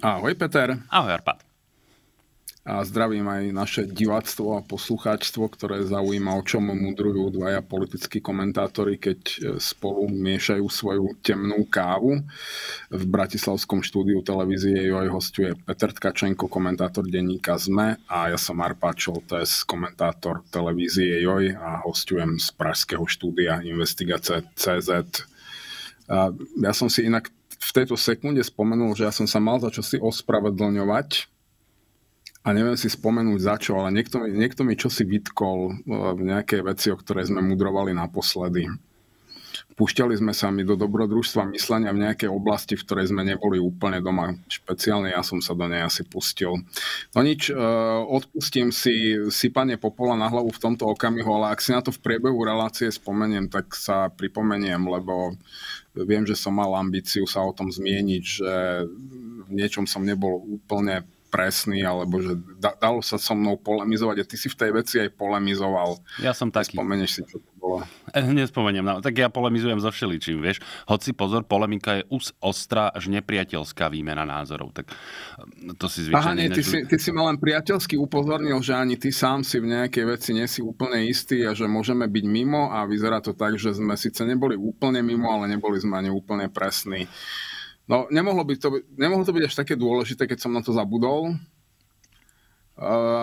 Ahoj Peter. Ahoj Arpad. A zdravím aj naše diváctvo a poslucháčstvo, ktoré zaujíma, o čom mudrujú dvaja politickí komentátori, keď e, spolu miešajú svoju temnú kávu. V Bratislavskom štúdiu televízie ju aj hostuje Peter Tkačenko, komentátor denníka ZME a ja som Arpa Čoltes, komentátor televízie JOJ a hostujem z pražského štúdia Investigace CZ. Ja som si inak v tejto sekunde spomenul, že ja som sa mal za čo si ospravedlňovať a neviem si spomenúť za čo, ale niekto, mi, niekto mi si vytkol eh, v nejaké veci, o ktoré sme mudrovali naposledy. Púšťali sme sa my do dobrodružstva myslenia v nejakej oblasti, v ktorej sme neboli úplne doma. Špeciálne ja som sa do nej asi pustil. No nič, e, odpustím si sypanie popola na hlavu v tomto okamihu, ale ak si na to v priebehu relácie spomeniem, tak sa pripomeniem, lebo viem, že som mal ambíciu sa o tom zmieniť, že v niečom som nebol úplne presný, alebo že da, dalo sa so mnou polemizovať a ty si v tej veci aj polemizoval. Ja som taký. Spomeneš si, čo to bolo. E, nespomeniem, no, tak ja polemizujem so všeličím, vieš. Hoci pozor, polemika je us ostrá až nepriateľská výmena názorov, tak e, to si zvyčajne... Aha, nie, ty, si, ty si ma len priateľsky upozornil, že ani ty sám si v nejakej veci nie si úplne istý a že môžeme byť mimo a vyzerá to tak, že sme síce neboli úplne mimo, ale neboli sme ani úplne presní. No, nemohlo, by to, nemohlo to byť až také dôležité, keď som na to zabudol, eh,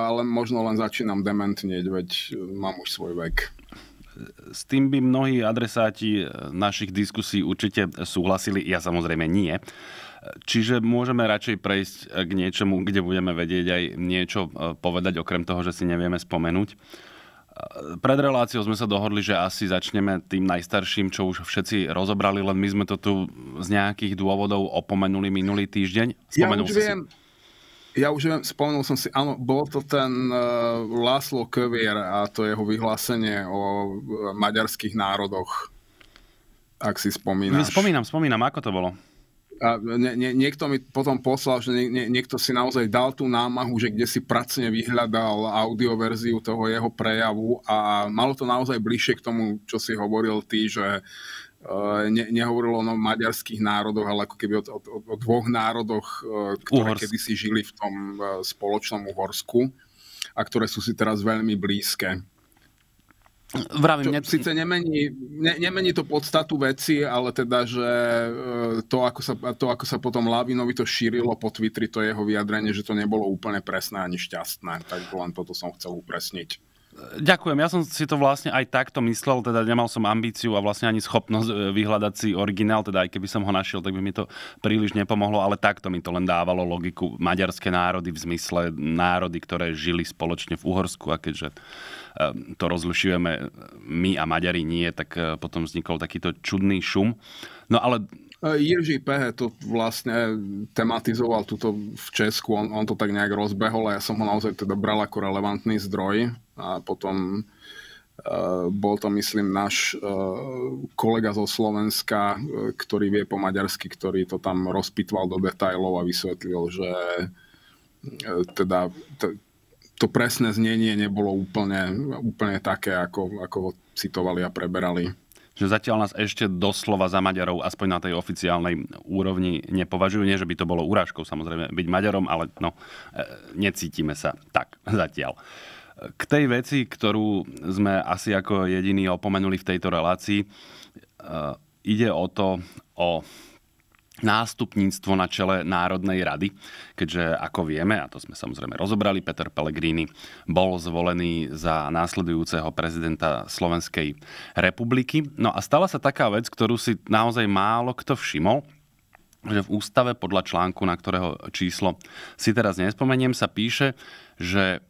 ale možno len začínam dementnieť, veď eh, mám už svoj vek. S tým by mnohí adresáti eh, našich diskusí určite súhlasili, ja samozrejme nie. Čiže môžeme radšej prejsť k niečomu, kde budeme vedieť aj niečo povedať, okrem toho, že si nevieme spomenúť pred reláciou sme sa dohodli, že asi začneme tým najstarším, čo už všetci rozobrali, len my sme to tu z nejakých dôvodov opomenuli minulý týždeň. Spomenul ja už si. viem, ja už viem, spomenul som si, áno, bol to ten uh, e, Laszlo Kövier a to jeho vyhlásenie o e, maďarských národoch, ak si spomínaš. Spomínam, spomínam, ako to bolo a nie, nie, niekto mi potom poslal, že nie, nie, niekto si naozaj dal tú námahu, že kde si pracne vyhľadal audioverziu toho jeho prejavu a malo to naozaj bližšie k tomu, čo si hovoril ty, že e, ne, nehovorilo o maďarských národoch, ale ako keby o, o, o dvoch národoch, e, ktoré Uhorsk. kedysi žili v tom e, spoločnom Uhorsku a ktoré sú si teraz veľmi blízke. Vravím, čo, ne... Síce nemení, ne, nemení to podstatu veci, ale teda, že e, to ako, sa, to, ako sa potom Lavinovi to šírilo po Twitteri, to jeho vyjadrenie, že to nebolo úplne presné ani šťastné. Tak len toto som chcel upresniť. Ďakujem, ja som si to vlastne aj takto myslel, teda nemal som ambíciu a vlastne ani schopnosť e, vyhľadať si originál, teda aj keby som ho našiel, tak by mi to príliš nepomohlo, ale takto mi to len dávalo logiku maďarské národy v zmysle národy, ktoré žili spoločne v Uhorsku a keďže to rozlišujeme eh, my a Maďari nie, tak eh, potom vznikol takýto čudný šum. No ale eh, Jiří Pehe to vlastne tematizoval tuto v Česku, on, on to tak nejak rozbehol a ja som ho naozaj teda bral ako relevantný zdroj a potom Uh, bol to, myslím, náš uh, kolega zo Slovenska, uh, ktorý vie po maďarsky, ktorý to tam rozpitval do detajlov a vysvetlil, že teda t- to presné znenie nebolo úplne, úplne také, ako, ako ho citovali a preberali. Že zatiaľ nás ešte doslova za Maďarov, aspoň na tej oficiálnej úrovni, nepovažujú. Nie, že by to bolo úražkou samozrejme byť Maďarom, ale no, e, necítime sa tak zatiaľ. K tej veci, ktorú sme asi ako jediní opomenuli v tejto relácii, e, ide o to, o nástupníctvo na čele Národnej rady, keďže ako vieme, a to sme samozrejme rozobrali, Peter Pellegrini bol zvolený za následujúceho prezidenta Slovenskej republiky. No a stala sa taká vec, ktorú si naozaj málo kto všimol, že v ústave podľa článku, na ktorého číslo si teraz nespomeniem, sa píše, že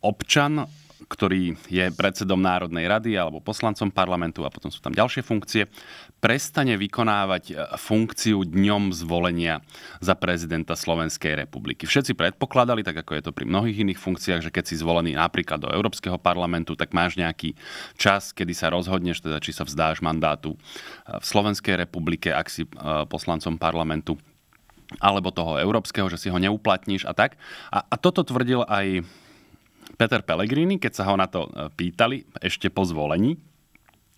občan ktorý je predsedom Národnej rady alebo poslancom parlamentu a potom sú tam ďalšie funkcie, prestane vykonávať e, funkciu dňom zvolenia za prezidenta Slovenskej republiky. Všetci predpokladali, tak ako je to pri mnohých iných funkciách, že keď si zvolený napríklad do Európskeho parlamentu, tak máš nejaký čas, kedy sa rozhodneš, teda či sa vzdáš mandátu e, v Slovenskej republike, ak si e, poslancom parlamentu alebo toho európskeho, že si ho neuplatníš a tak. A, a toto tvrdil aj Peter Pellegrini, keď sa ho na to e, pýtali ešte po zvolení,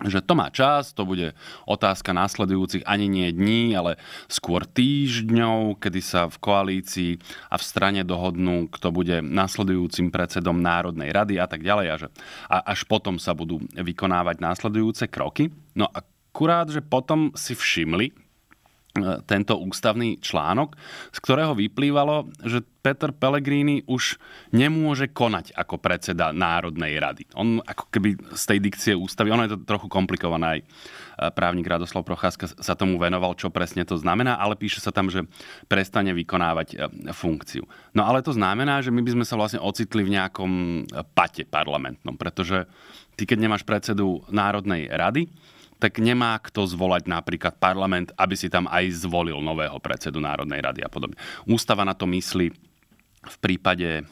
že to má čas, to bude otázka následujúcich ani nie dní, ale skôr týždňov, kedy sa v koalícii a v strane dohodnú, kto bude následujúcim predsedom Národnej rady a tak ďalej. A, že, a až potom sa budú vykonávať následujúce kroky. No a akurát, že potom si všimli, tento ústavný článok, z ktorého vyplývalo, že Peter Pellegrini už nemôže konať ako predseda Národnej rady. On ako keby z tej dikcie ústavy, ono je to trochu komplikované, aj e, právnik Radoslav Procházka sa tomu venoval, čo presne to znamená, ale píše sa tam, že prestane vykonávať e, funkciu. No ale to znamená, že my by sme sa vlastne ocitli v nejakom e, pate parlamentnom, pretože ty, keď nemáš predsedu Národnej rady, tak nemá kto zvolať napríklad parlament, aby si tam aj zvolil nového predsedu Národnej rady a podobne. Ústava na to myslí v prípade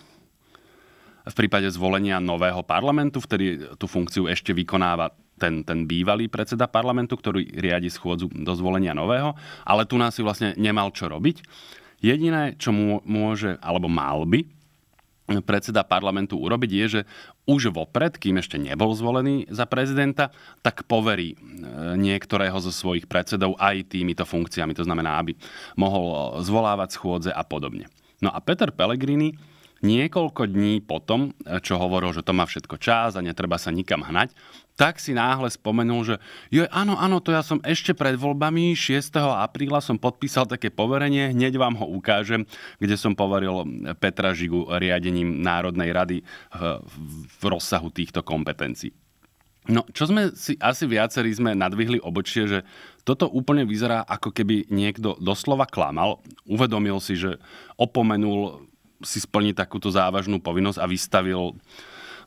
v prípade zvolenia nového parlamentu, vtedy tú funkciu ešte vykonáva ten, ten bývalý predseda parlamentu, ktorý riadi schôdzu do zvolenia nového, ale tu nás si vlastne nemal čo robiť. Jediné, čo môže, alebo mal by, predseda parlamentu urobiť, je, že už vopred, kým ešte nebol zvolený za prezidenta, tak poverí e, niektorého zo svojich predsedov aj týmito funkciami. To znamená, aby mohol e, zvolávať schôdze a podobne. No a Peter Pellegrini niekoľko dní potom, e, čo hovoril, že to má všetko čas a netreba sa nikam hnať, tak si náhle spomenul, že jo, áno, áno, to ja som ešte pred voľbami 6. apríla som podpísal také poverenie, hneď vám ho ukážem, kde som poveril Petra Žigu riadením Národnej rady eh, v rozsahu týchto kompetencií. No, čo sme si asi viacerí sme nadvihli obočie, že toto úplne vyzerá, ako keby niekto doslova klamal, uvedomil si, že opomenul si splniť takúto závažnú povinnosť a vystavil uh,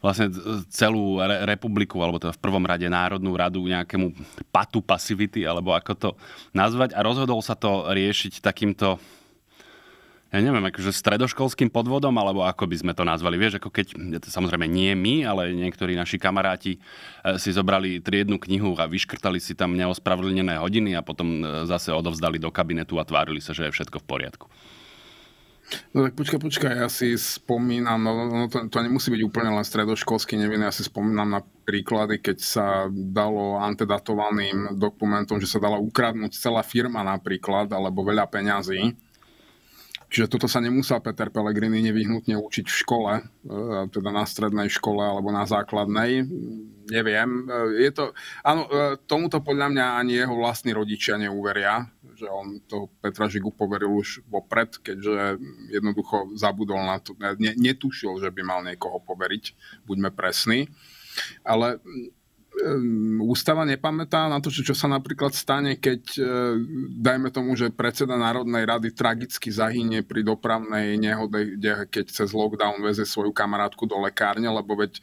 vlastne celú re- republiku, alebo teda v prvom rade Národnú radu nejakému patu pasivity, alebo ako to nazvať. A rozhodol sa to riešiť takýmto ja neviem, akože stredoškolským podvodom, alebo ako by sme to nazvali. Vieš, ako keď, samozrejme nie my, ale niektorí naši kamaráti e, si zobrali triednu knihu a vyškrtali si tam neospravedlnené hodiny a potom e, zase odovzdali do kabinetu a tvárili sa, že je všetko v poriadku. No tak počkaj, počkaj, ja si spomínam, no, no, no to, to nemusí byť úplne len stredoškolský nevinný, ja si spomínam na príklady, keď sa dalo antedatovaným dokumentom, že sa dala ukradnúť celá firma napríklad, alebo veľa peňazí. Čiže toto sa nemusel Peter Pellegrini nevyhnutne učiť v škole, e, teda na strednej škole alebo na základnej. Neviem. E, je to, áno, e, tomuto podľa mňa ani jeho vlastní rodičia neuveria, že on toho Petra Žigu poveril už vopred, keďže jednoducho zabudol na to, ne, netušil, že by mal niekoho poveriť, buďme presní. Ale mm, e, ústava nepamätá na to, čo sa napríklad stane, keď e, dajme tomu, že predseda Národnej rady tragicky zahynie pri dopravnej nehode, kde, keď cez lockdown veze svoju kamarátku do lekárne, lebo veď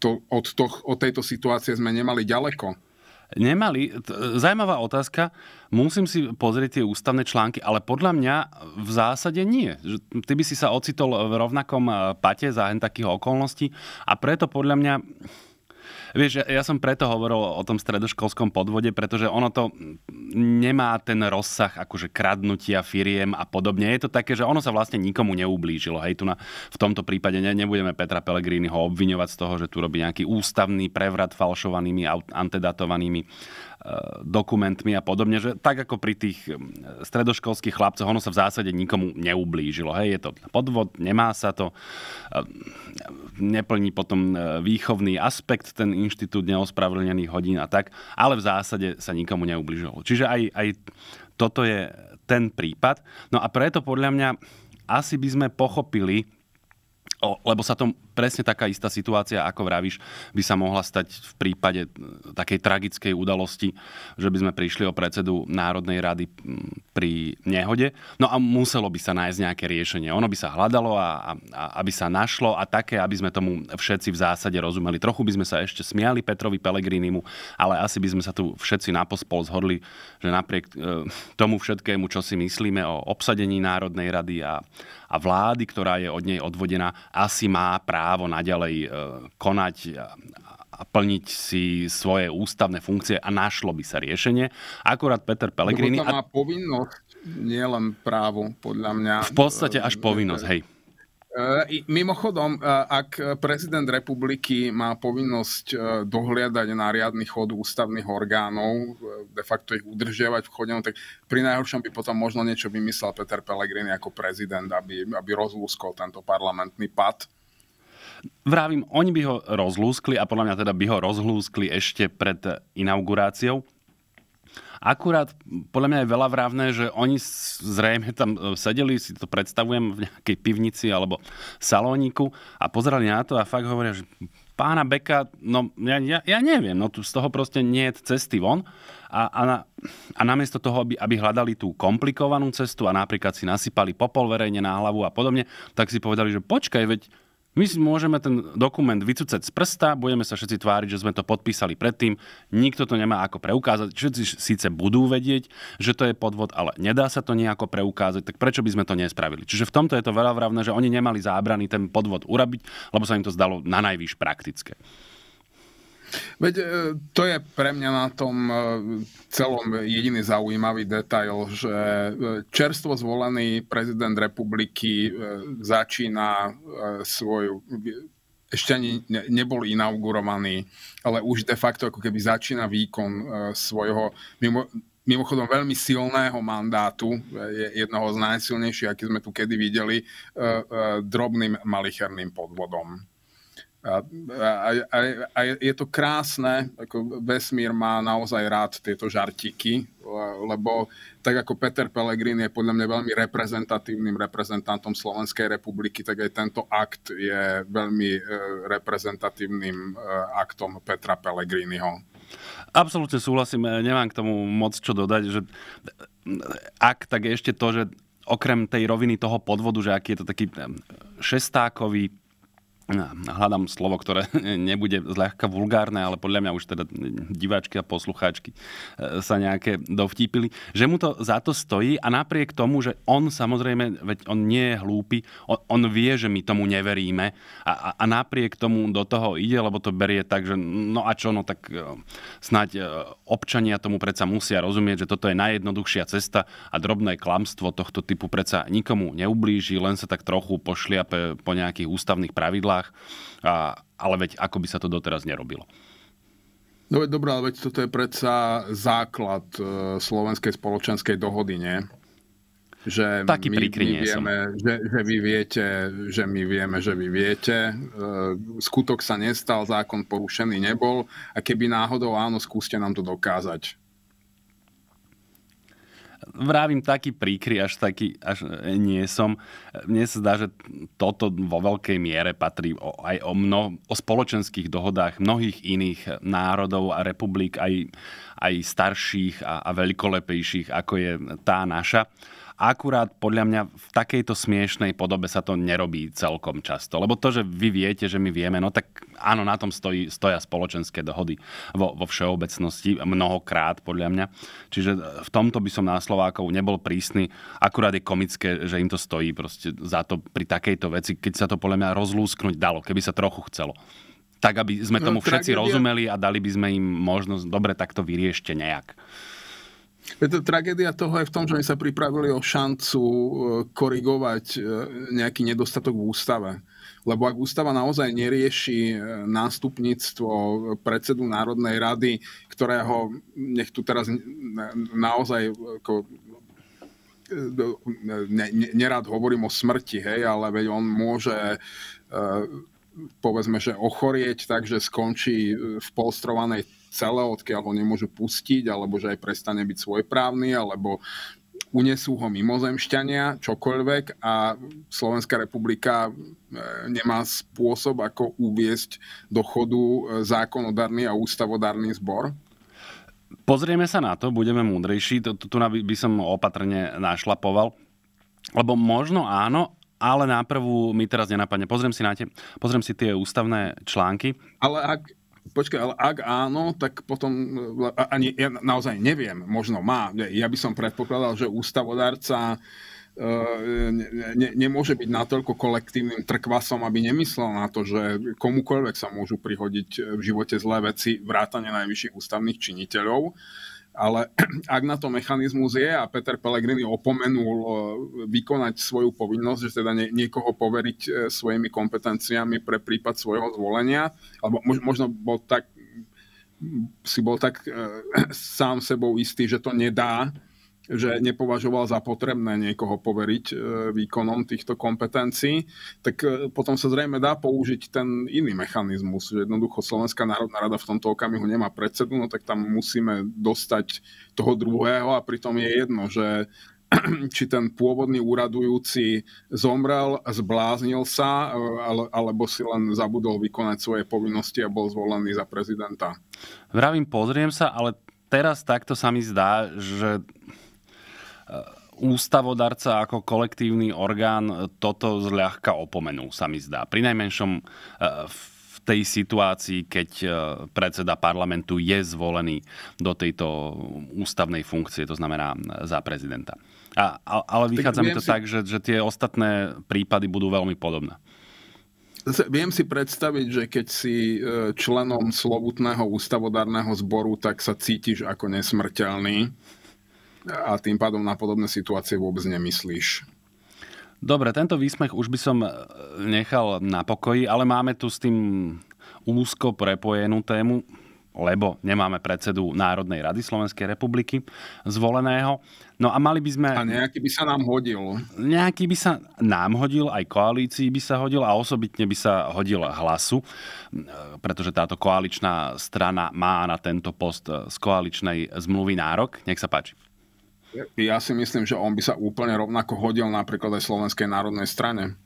to, od, toch, od tejto situácie sme nemali ďaleko nemali... Zajímavá otázka. Musím si pozrieť tie ústavné články, ale podľa mňa v zásade nie. Ty by si sa ocitol v rovnakom eh, pate za hen takých okolností a preto podľa mňa Vieš, ja, ja som preto hovoril o tom stredoškolskom podvode, pretože ono to nemá ten rozsah akože kradnutia firiem a podobne. Je to také, že ono sa vlastne nikomu neublížilo. Hej, tu na, v tomto prípade ne, nebudeme Petra Pellegriniho obviňovať z toho, že tu robí nejaký ústavný prevrat falšovanými, antedatovanými Eh, dokumentmi a podobne, že tak ako pri tých mm, stredoškolských chlapcoch, ono sa v zásade nikomu neublížilo. Hej, je to podvod, nemá sa to, eh, neplní potom eh, výchovný aspekt ten inštitút neospravedlnených hodín a tak, ale v zásade sa nikomu neublížilo. Čiže aj, aj toto je ten prípad. No a preto podľa mňa asi by sme pochopili, O, lebo sa tom presne taká istá situácia, ako vravíš, by sa mohla stať v prípade e, takej tragickej udalosti, že by sme prišli o predsedu Národnej rady pri nehode. No a muselo by sa nájsť nejaké riešenie. Ono by sa hľadalo a, a, a aby sa našlo a také, aby sme tomu všetci v zásade rozumeli. Trochu by sme sa ešte smiali Petrovi Pelegrinimu, ale asi by sme sa tu všetci napospol zhodli, že napriek e, tomu všetkému, čo si myslíme o obsadení Národnej rady a a vlády, ktorá je od nej odvodená, asi má právo naďalej e, konať a plniť si svoje ústavné funkcie a našlo by sa riešenie. Akurát Peter Pellegrini... Lebo to má povinnosť, nielen právo, podľa mňa. V podstate až povinnosť, hej. E, mimochodom, e, ak prezident republiky má povinnosť e, dohliadať na riadny chod ústavných orgánov, de facto ich udržiavať v chodenom, tak pri najhoršom by potom možno niečo vymyslel Peter Pellegrini ako prezident, aby, aby rozlúskol tento parlamentný pad. Vravím, oni by ho rozlúskli a podľa mňa teda by ho rozlúskli ešte pred inauguráciou. Akurát podľa mňa je veľa vrávne, že oni zrejme tam e, sedeli, si to predstavujem v nejakej pivnici alebo salóniku a pozerali na to a fakt hovoria, že pána Beka, no ja, ja, ja neviem, no tu z toho proste nie je cesty von a, a, na, a namiesto toho, aby, aby hľadali tú komplikovanú cestu a napríklad si nasypali popol verejne na hlavu a podobne, tak si povedali, že počkaj, veď my si môžeme ten dokument vycúcať z prsta, budeme sa všetci tváriť, že sme to podpísali predtým, nikto to nemá ako preukázať, všetci síce budú vedieť, že to je podvod, ale nedá sa to nejako preukázať, tak prečo by sme to nespravili? Čiže v tomto je to veľa vravné, že oni nemali zábrany ten podvod urobiť, lebo sa im to zdalo na najvýš praktické. Veď e, to je pre mňa na tom e, celom jediný zaujímavý detail, že e, čerstvo zvolený prezident republiky začína svoju ešte ani nebol inaugurovaný, ale už de facto ako keby začína výkon svojho mimo, mimochodom veľmi silného mandátu, jednoho z najsilnejších, aký sme tu kedy videli, drobným malicherným podvodom. A, a, a, a je to krásne, ako vesmír má naozaj rád tieto žartiky, lebo tak ako Peter Pellegrin je podľa mňa veľmi reprezentatívnym reprezentantom Slovenskej republiky, tak aj tento akt je veľmi e, reprezentatívnym e, aktom Petra Pellegriniho. Absolútne súhlasím, e, nemám k tomu moc čo dodať, že ak, tak je ešte to, že okrem tej roviny toho podvodu, že aký je to taký šestákový No, hľadám slovo, ktoré nebude zľahka vulgárne, ale podľa mňa už teda diváčky a poslucháčky e, sa nejaké dovtípili, že mu to za to stojí a napriek tomu, že on samozrejme, veď on nie je hlúpy, on, on vie, že my tomu neveríme a, a, a napriek tomu do toho ide, lebo to berie tak, že no a čo, no tak e, snáď e, občania tomu predsa musia rozumieť, že toto je najjednoduchšia cesta a drobné klamstvo tohto typu predsa nikomu neublíži, len sa tak trochu pošliape po nejakých ústavných pravidlách školách, a, ale veď ako by sa to doteraz nerobilo. No veď dobrá, veď toto je predsa základ e, slovenskej spoločenskej dohody, nie? Že Taký my, my vieme, Že, že vy viete, že my vieme, že vy viete. E, skutok sa nestal, zákon porušený nebol a keby náhodou áno, skúste nám to dokázať vravím taký príkry, až taký, až e, nie som. Mne sa zdá, že toto vo veľkej miere patrí o, aj o, mno, o spoločenských dohodách mnohých iných e, národov a republik, aj, aj starších a, a veľkolepejších, ako je tá naša. Akurát podľa mňa v takejto smiešnej podobe sa to nerobí celkom často. Lebo to, že vy viete, že my vieme, no tak áno, na tom stojí, stoja spoločenské dohody vo, vo všeobecnosti, mnohokrát podľa mňa. Čiže e, v tomto by som na Slovákov nebol prísny. Akurát je komické, že im to stojí proste za to pri takejto veci, keď sa to podľa mňa rozlúsknuť dalo, keby sa trochu chcelo tak aby sme no, tomu všetci rozumeli a dali by sme im možnosť, dobre, takto vyriešte nejak. Tragédia toho je v tom, že oni sa pripravili o šancu e, korigovať e, nejaký nedostatok v ústave. Lebo ak ústava naozaj nerieši e, nástupníctvo predsedu Národnej rady, ktorého nech tu teraz naozaj ako, ne, ne, nerád hovorím o smrti, hej, ale veď on môže povedzme, že ochorieť tak, že skončí e, v polstrovanej cele, odkiaľ ho nemôžu pustiť, alebo že aj prestane byť svojprávny, alebo unesú ho mimozemšťania, čokoľvek a Slovenská republika e, nemá spôsob, ako uviesť do chodu e, zákonodárny a ústavodárny zbor? Pozrieme sa na to, budeme múdrejší, tu by som opatrne našlapoval. Lebo možno áno, ale na prvú mi teraz nenapadne. Pozriem si, na te, pozriem si tie ústavné články. Ale ak, Počkaj, ale ak áno, tak potom, ani, ja naozaj neviem, možno má. Ja by som predpokladal, že ústavodárca e, ne, ne, nemôže byť natoľko kolektívnym trkvasom, aby nemyslel na to, že komukoľvek sa môžu prihodiť v živote zlé veci, vrátane najvyšších ústavných činiteľov. Ale ak na to mechanizmus je a Peter Pellegrini opomenul eh, vykonať svoju povinnosť, že teda niekoho poveriť eh, svojimi kompetenciami pre prípad svojho zvolenia, alebo možno bol tak, si bol tak eh, sám sebou istý, že to nedá, že nepovažoval za potrebné niekoho poveriť e, výkonom týchto kompetencií, tak e, potom sa zrejme dá použiť ten iný mechanizmus, že jednoducho Slovenská národná rada v tomto okamihu nemá predsedu, no tak tam musíme dostať toho druhého a pritom je jedno, že či ten pôvodný úradujúci zomrel, zbláznil sa, e, alebo si len zabudol vykonať svoje povinnosti a bol zvolený za prezidenta. Vravím, pozriem sa, ale teraz takto sa mi zdá, že ústavodarca ako kolektívny orgán toto zľahka opomenú, sa mi zdá. Pri najmenšom e, v tej situácii, keď e, predseda parlamentu je zvolený do tejto ústavnej funkcie, to znamená za prezidenta. A, ale vychádza tak mi to si... tak, že, že tie ostatné prípady budú veľmi podobné. Viem si predstaviť, že keď si e, členom slovutného ústavodárneho zboru, tak sa cítiš ako nesmrteľný a tým pádom na podobné situácie vôbec nemyslíš. Dobre, tento výsmech už by som e, nechal na pokoji, ale máme tu s tým úzko prepojenú tému, lebo nemáme predsedu Národnej rady Slovenskej republiky zvoleného. No a mali by sme... A nejaký by sa nám hodil. Nejaký by sa nám hodil, aj koalícii by sa hodil a osobitne by sa hodil hlasu, e, pretože táto koaličná strana má na tento post e, z koaličnej zmluvy nárok. Nech sa páči. Ja si myslím, že on by sa úplne rovnako hodil napríklad aj Slovenskej národnej strane.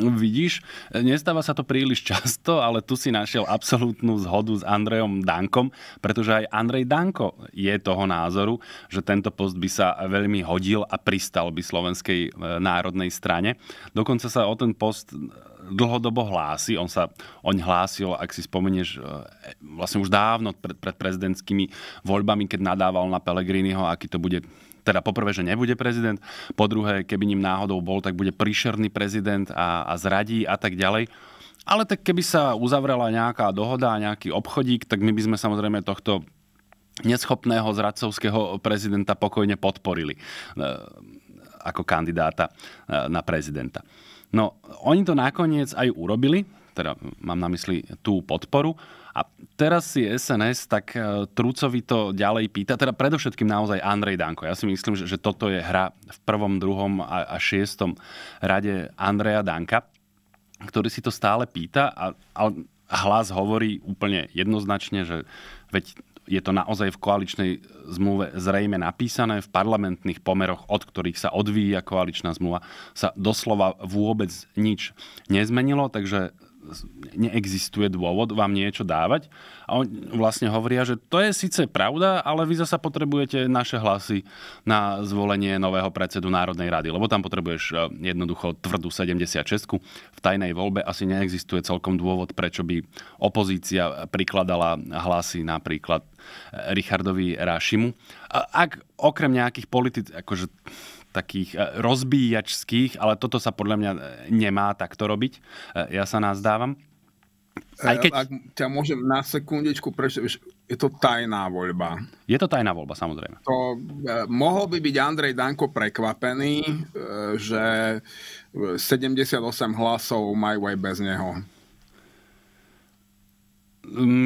Vidíš, nestáva sa to príliš často, ale tu si našiel absolútnu zhodu s Andrejom Dankom, pretože aj Andrej Danko je toho názoru, že tento post by sa veľmi hodil a pristal by slovenskej e, národnej strane. Dokonca sa o ten post dlhodobo hlási. On sa oň hlásil, ak si spomenieš, e, vlastne už dávno pred, pred prezidentskými voľbami, keď nadával na Pelegriniho, aký to bude teda poprvé, že nebude prezident, po druhé, keby ním náhodou bol, tak bude príšerný prezident a, a zradí a tak ďalej. Ale tak keby sa uzavrela nejaká dohoda, nejaký obchodík, tak my by sme samozrejme tohto neschopného zradcovského prezidenta pokojne podporili e, ako kandidáta e, na prezidenta. No, oni to nakoniec aj urobili, teda mám na mysli tú podporu. A teraz si SNS tak e, trúcovito ďalej pýta, teda predovšetkým naozaj Andrej Danko. Ja si myslím, že, že toto je hra v prvom, druhom a, a šiestom rade Andreja Danka, ktorý si to stále pýta a, a hlas hovorí úplne jednoznačne, že veď je to naozaj v koaličnej zmluve zrejme napísané, v parlamentných pomeroch, od ktorých sa odvíja koaličná zmluva, sa doslova vôbec nič nezmenilo, takže neexistuje dôvod vám niečo dávať. A oni vlastne hovoria, že to je síce pravda, ale vy zasa potrebujete naše hlasy na zvolenie nového predsedu Národnej rady, lebo tam potrebuješ e, jednoducho tvrdú 76 V tajnej voľbe asi neexistuje celkom dôvod, prečo by opozícia prikladala hlasy napríklad e, Richardovi Rašimu. Ak okrem nejakých politických, akože takých e, rozbíjačských, ale toto sa podľa mňa e, nemá takto robiť. E, ja sa dávam. Aj keď... Ak ťa môžem na sekundičku prečítať, je to tajná voľba. Je to tajná voľba, samozrejme. To, mohol by byť Andrej Danko prekvapený, že 78 hlasov majú aj bez neho.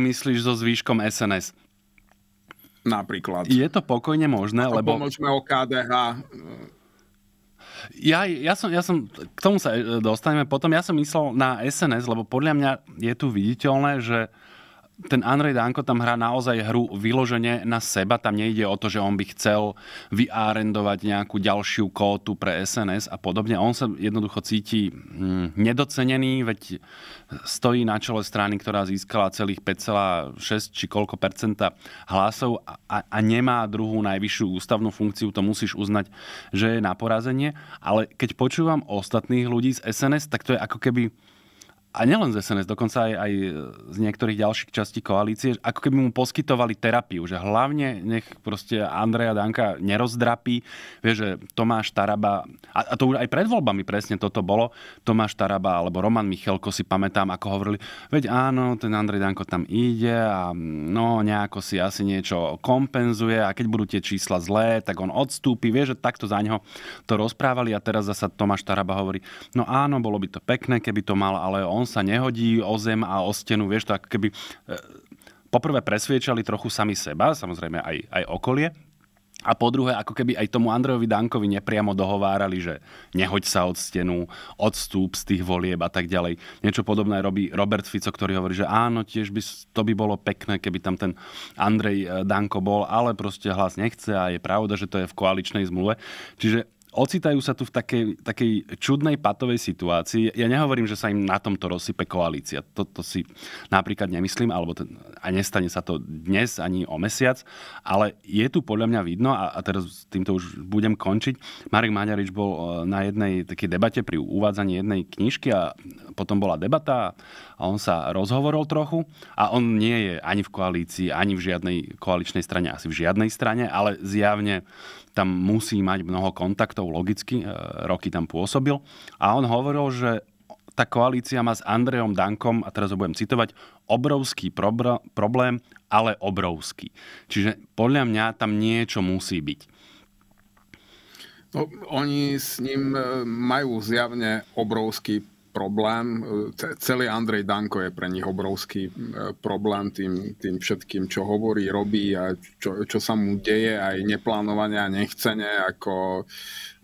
Myslíš so zvýškom SNS? Napríklad. Je to pokojne možné, lebo... Pomôžme o KDH ja, ja, som, ja som, k tomu sa e, dostaneme potom. Ja som myslel na SNS, lebo podľa mňa je tu viditeľné, že ten Andrej Danko tam hrá naozaj hru vyložene na seba. Tam nejde o to, že on by chcel vyárendovať nejakú ďalšiu kótu pre SNS a podobne. On sa jednoducho cíti mm, nedocenený, veď stojí na čele strany, ktorá získala celých 5,6 či koľko percenta hlasov a, a nemá druhú najvyššiu ústavnú funkciu. To musíš uznať, že je na porazenie. Ale keď počúvam ostatných ľudí z SNS, tak to je ako keby a nielen z SNS, dokonca aj, aj z niektorých ďalších častí koalície, ako keby mu poskytovali terapiu, že hlavne nech proste Andreja Danka nerozdrapí, vie, že Tomáš Taraba, a, a to už aj pred voľbami presne toto bolo, Tomáš Taraba alebo Roman Michelko si pamätám, ako hovorili, veď áno, ten Andrej Danko tam ide a no nejako si asi niečo kompenzuje a keď budú tie čísla zlé, tak on odstúpi, vie, že takto za neho to rozprávali a teraz zasa Tomáš Taraba hovorí, no áno, bolo by to pekné, keby to mal, ale on on sa nehodí o zem a o stenu, vieš, tak keby e, poprvé presviečali trochu sami seba, samozrejme aj, aj okolie, a po druhé, ako keby aj tomu Andrejovi Dankovi nepriamo dohovárali, že nehoď sa od stenu, odstúp z tých volieb a tak ďalej. Niečo podobné robí Robert Fico, ktorý hovorí, že áno, tiež by to by bolo pekné, keby tam ten Andrej e, Danko bol, ale proste hlas nechce a je pravda, že to je v koaličnej zmluve. Čiže ocitajú sa tu v takej, takej čudnej patovej situácii. Ja nehovorím, že sa im na tomto rozsype koalícia. Toto si napríklad nemyslím, alebo to, a nestane sa to dnes ani o mesiac, ale je tu podľa mňa vidno, a, a teraz týmto už budem končiť, Marek Maďarič bol eh, na jednej takej debate pri uvádzaní jednej knižky a potom bola debata a on sa rozhovoril trochu a on nie je ani v koalícii, ani v žiadnej koaličnej strane, asi v žiadnej strane, ale zjavne tam musí mať mnoho kontaktov, logicky, e, roky tam pôsobil. A on hovoril, že tá koalícia má s Andrejom Dankom, a teraz ho budem citovať, obrovský probr- problém, ale obrovský. Čiže podľa mňa tam niečo musí byť. No, oni s ním e, majú zjavne obrovský problém. Celý Andrej Danko je pre nich obrovský e, problém tým, tým všetkým, čo hovorí, robí a čo, čo sa mu deje aj neplánovane a nechcene, ako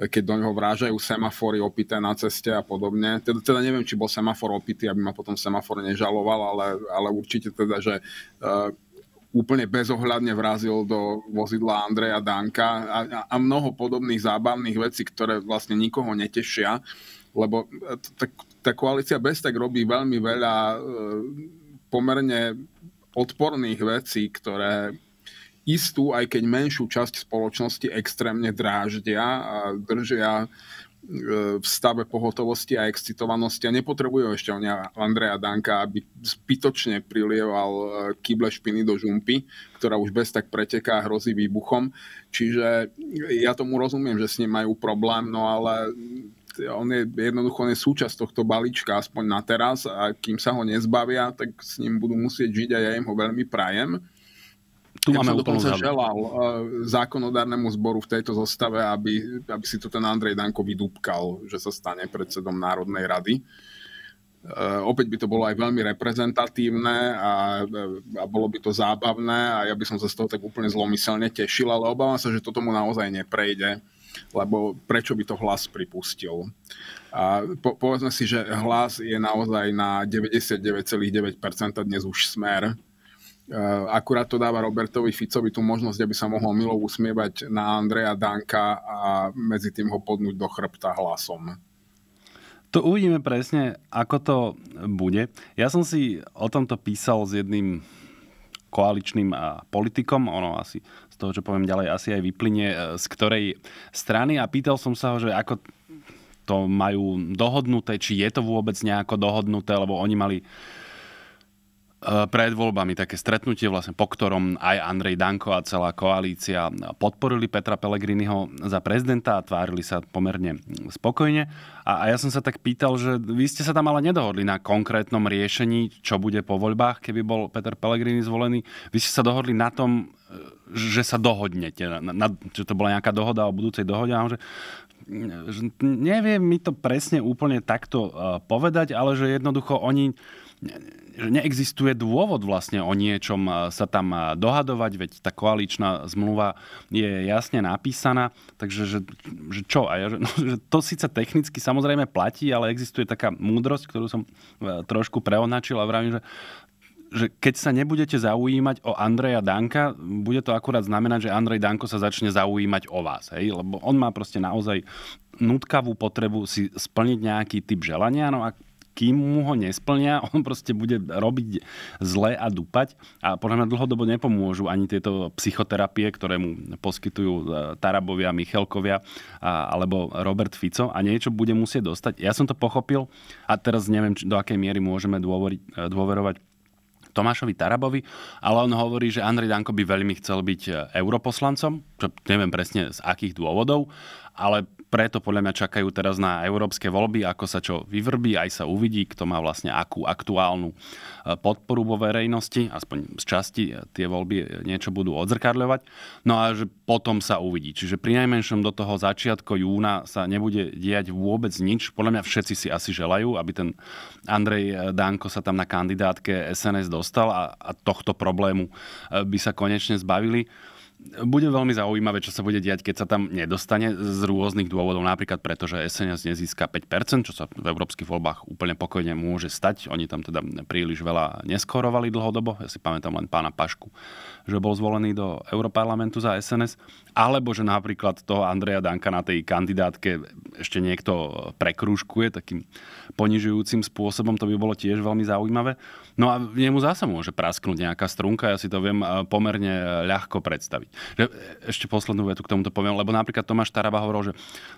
keď do neho vrážajú semafory opité na ceste a podobne. Teda, teda neviem, či bol semafor opitý, aby ma potom semafor nežaloval, ale, ale určite teda, že e, úplne bezohľadne vrazil do vozidla Andreja Danka a, a, a mnoho podobných zábavných vecí, ktoré vlastne nikoho netešia, lebo e, tak tá koalícia bez tak robí veľmi veľa e, pomerne odporných vecí, ktoré istú, aj keď menšiu časť spoločnosti extrémne dráždia a držia e, v stave pohotovosti a excitovanosti a nepotrebujú ešte mňa Andreja Danka, aby zbytočne prilieval e, kyble špiny do žumpy, ktorá už bez tak preteká a hrozí výbuchom. Čiže ja tomu rozumiem, že s ním majú problém, no ale on je jednoducho on je súčasť tohto balíčka, aspoň na teraz, a kým sa ho nezbavia, tak s ním budú musieť žiť a ja im ho veľmi prajem. Tu ja máme som dokonca želal e, zákonodárnemu zboru v tejto zostave, aby, aby si to ten Andrej Danko vydúbkal, že sa stane predsedom Národnej rady. E, opäť by to bolo aj veľmi reprezentatívne a, a bolo by to zábavné a ja by som sa z toho tak úplne zlomyselne tešil, ale obávam sa, že toto mu naozaj neprejde lebo prečo by to hlas pripustil? A po, povedzme si, že hlas je naozaj na 99,9% dnes už smer. E, akurát to dáva Robertovi Ficovi tú možnosť, aby sa mohol milo usmievať na Andreja Danka a medzi tým ho podnúť do chrbta hlasom. To uvidíme presne, ako to bude. Ja som si o tomto písal s jedným koaličným politikom, ono asi toho, čo poviem ďalej, asi aj vyplynie, e, z ktorej strany. A pýtal som sa ho, že ako to majú dohodnuté, či je to vôbec nejako dohodnuté, lebo oni mali e, pred voľbami také stretnutie, vlastne po ktorom aj Andrej Danko a celá koalícia podporili Petra Pellegriniho za prezidenta a tvárili sa pomerne spokojne. A, a ja som sa tak pýtal, že vy ste sa tam ale nedohodli na konkrétnom riešení, čo bude po voľbách, keby bol Peter Pellegrini zvolený. Vy ste sa dohodli na tom, že sa dohodnete, na, na, že to bola nejaká dohoda o budúcej dohode, ale že, že neviem mi to presne úplne takto e, povedať, ale že jednoducho oni že neexistuje dôvod vlastne o niečom e, sa tam e, dohadovať, veď tá koaličná zmluva je jasne napísaná, takže že, že čo? A ja, že, no, že to síce technicky samozrejme platí, ale existuje taká múdrosť, ktorú som trošku preonačil a vravím, že že keď sa nebudete zaujímať o Andreja Danka, bude to akurát znamenať, že Andrej Danko sa začne zaujímať o vás. Hej? Lebo on má proste naozaj nutkavú potrebu si splniť nejaký typ želania. No a kým mu ho nesplnia, on proste bude robiť zle a dupať. A podľa mňa dlhodobo nepomôžu ani tieto psychoterapie, ktoré mu poskytujú e, Tarabovia, Michelkovia a, alebo Robert Fico a niečo bude musieť dostať. Ja som to pochopil a teraz neviem, či, do akej miery môžeme dôvoriť, e, dôverovať Tomášovi Tarabovi, ale on hovorí, že Andrej Danko by veľmi chcel byť e, europoslancom, čo neviem presne z akých dôvodov, ale preto podľa mňa čakajú teraz na európske voľby, ako sa čo vyvrbí, aj sa uvidí, kto má vlastne akú aktuálnu e, podporu vo verejnosti, aspoň z časti e, tie voľby e, niečo budú odzrkadľovať, no a že potom sa uvidí. Čiže pri najmenšom do toho začiatku júna sa nebude diať vôbec nič. Podľa mňa všetci si asi želajú, aby ten Andrej Danko sa tam na kandidátke SNS dostal a, a tohto problému by sa konečne zbavili bude veľmi zaujímavé, čo sa bude diať, keď sa tam nedostane z rôznych dôvodov, napríklad preto, že SNS nezíska 5%, čo sa v európskych voľbách úplne pokojne môže stať. Oni tam teda príliš veľa neskorovali dlhodobo. Ja si pamätám len pána Pašku, že bol zvolený do Európarlamentu za SNS. Alebo že napríklad toho Andreja Danka na tej kandidátke ešte niekto prekrúžkuje takým ponižujúcim spôsobom. To by bolo tiež veľmi zaujímavé. No a nemu zase môže prasknúť nejaká strunka, ja si to viem eh, pomerne ľahko predstaviť. E, ešte poslednú vetu k tomuto poviem, lebo napríklad Tomáš Taraba hovoril, že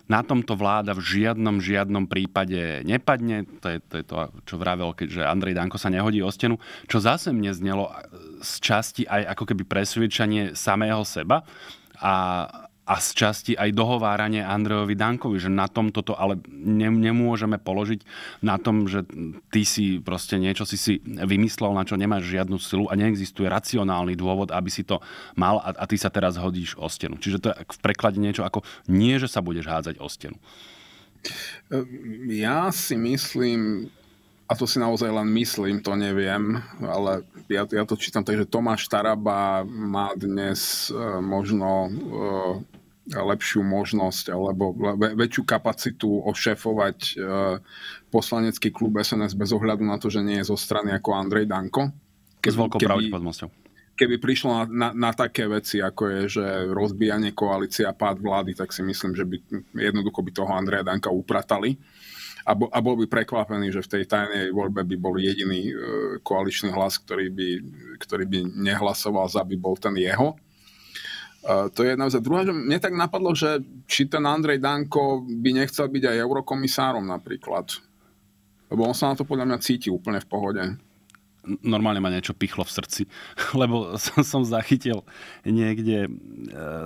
na tomto vláda v žiadnom, žiadnom prípade nepadne. To je to, je to čo vravel, že Andrej Danko sa nehodí o stenu. Čo zase mne znelo e, z časti aj ako keby presvedčanie samého seba. A, a z časti aj dohováranie Andrejovi Dankovi, že na tom toto ale ne, nemôžeme položiť na tom, že ty si proste niečo si si vymyslel, na čo nemáš žiadnu silu a neexistuje racionálny dôvod, aby si to mal a, a ty sa teraz hodíš o stenu. Čiže to je v preklade niečo ako nie, že sa budeš hádzať o stenu. Ehm, ja si myslím, a to si naozaj len myslím, to neviem, ale ja, ja to čítam, takže Tomáš Taraba má dnes e, možno e, lepšiu možnosť alebo väčšiu kapacitu ošefovať e, poslanecký klub SNS bez ohľadu na to, že nie je zo strany ako Andrej Danko. Keby, S veľkou pravdepodobnosťou. Keby prišlo na, na, na také veci, ako je, že rozbijanie koalícia a pád vlády, tak si myslím, že by jednoducho by toho Andreja Danka upratali a, bo, a bol by prekvapený, že v tej tajnej voľbe by bol jediný e, koaličný hlas, ktorý by, ktorý by nehlasoval za, by bol ten jeho. E, to je jedna vec. Druhá, že mne tak napadlo, že či ten Andrej Danko by nechcel byť aj eurokomisárom napríklad. Lebo on sa na to podľa mňa cíti úplne v pohode normálne ma niečo pichlo v srdci, lebo som, zachytil niekde e,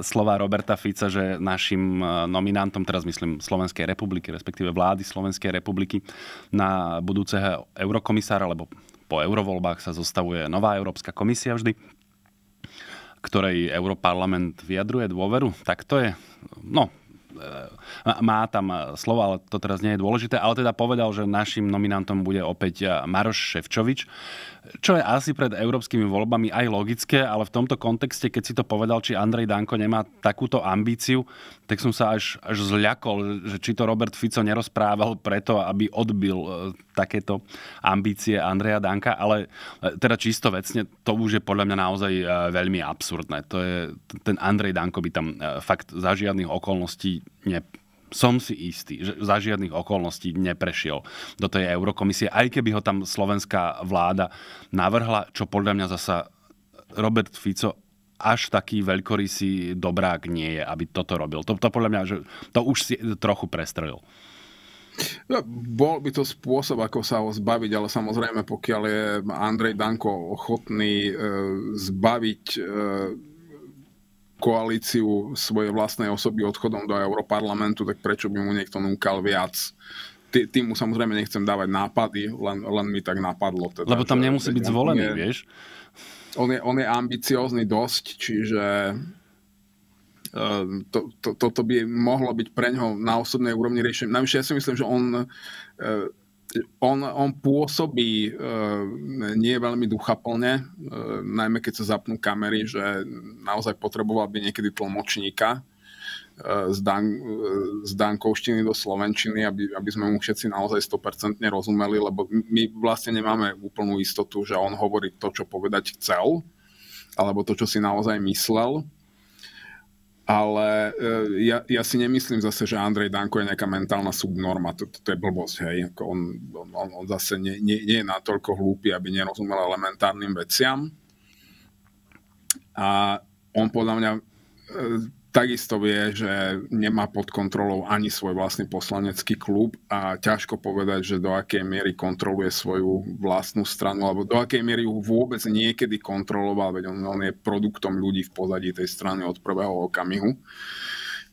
slova Roberta Fica, že našim e, nominantom, teraz myslím Slovenskej republiky, respektíve vlády Slovenskej republiky na budúceho eurokomisára, lebo po eurovoľbách sa zostavuje nová Európska komisia vždy, ktorej Európarlament vyjadruje dôveru, tak to je, no, má tam e, slovo, ale to teraz nie je dôležité, ale teda povedal, že našim nominantom bude opäť e, Maroš Ševčovič, čo je asi pred európskymi voľbami aj logické, ale v tomto kontexte, keď si to povedal, či Andrej Danko nemá takúto ambíciu, tak som sa až, až zľakol, že či to Robert Fico nerozprával preto, aby odbil e, takéto ambície Andreja Danka, ale e, teda čisto vecne, to už je podľa mňa naozaj e, veľmi absurdné. To je, ten Andrej Danko by tam fakt za žiadnych okolností ne, som si istý, že za žiadnych okolností neprešiel do tej Eurokomisie, aj keby ho tam slovenská vláda navrhla, čo podľa mňa zasa Robert Fico až taký veľkorysý dobrák nie je, aby toto robil. To, to podľa mňa, že to už si trochu prestrojil. No, bol by to spôsob, ako sa ho zbaviť, ale samozrejme, pokiaľ je Andrej Danko ochotný e, zbaviť e, koalíciu svojej vlastnej osoby odchodom do Európarlamentu, tak prečo by mu niekto núkal viac? Tým mu samozrejme nechcem dávať nápady, len, len mi tak napadlo. Teda, Lebo tam že, nemusí byť teda zvolený, je, vieš? On je, on je ambiciózny dosť, čiže ehm, to, to, to by mohlo byť pre ňoho na osobnej úrovni riešenie. Najvyššie ja si myslím, že on ehm, on, on pôsobí uh, nie veľmi duchaplne, uh, najmä keď sa zapnú kamery, že naozaj potreboval by niekedy tlmočníka uh, z, dan, z dankovštiny do slovenčiny, aby, aby sme mu všetci naozaj 100% rozumeli, lebo my vlastne nemáme úplnú istotu, že on hovorí to, čo povedať chcel, alebo to, čo si naozaj myslel ale e, ja, ja si nemyslím zase, že Andrej Danko je nejaká mentálna subnorma, to, to, to je blbosť, hej, on, on, on zase nie, nie, nie je natoľko hlúpy, aby nerozumel elementárnym veciam a on podľa mňa e, Takisto vie, že nemá pod kontrolou ani svoj vlastný poslanecký klub a ťažko povedať, že do akej miery kontroluje svoju vlastnú stranu, alebo do akej miery ju vôbec niekedy kontroloval, veď on, on je produktom ľudí v pozadí tej strany od prvého okamihu.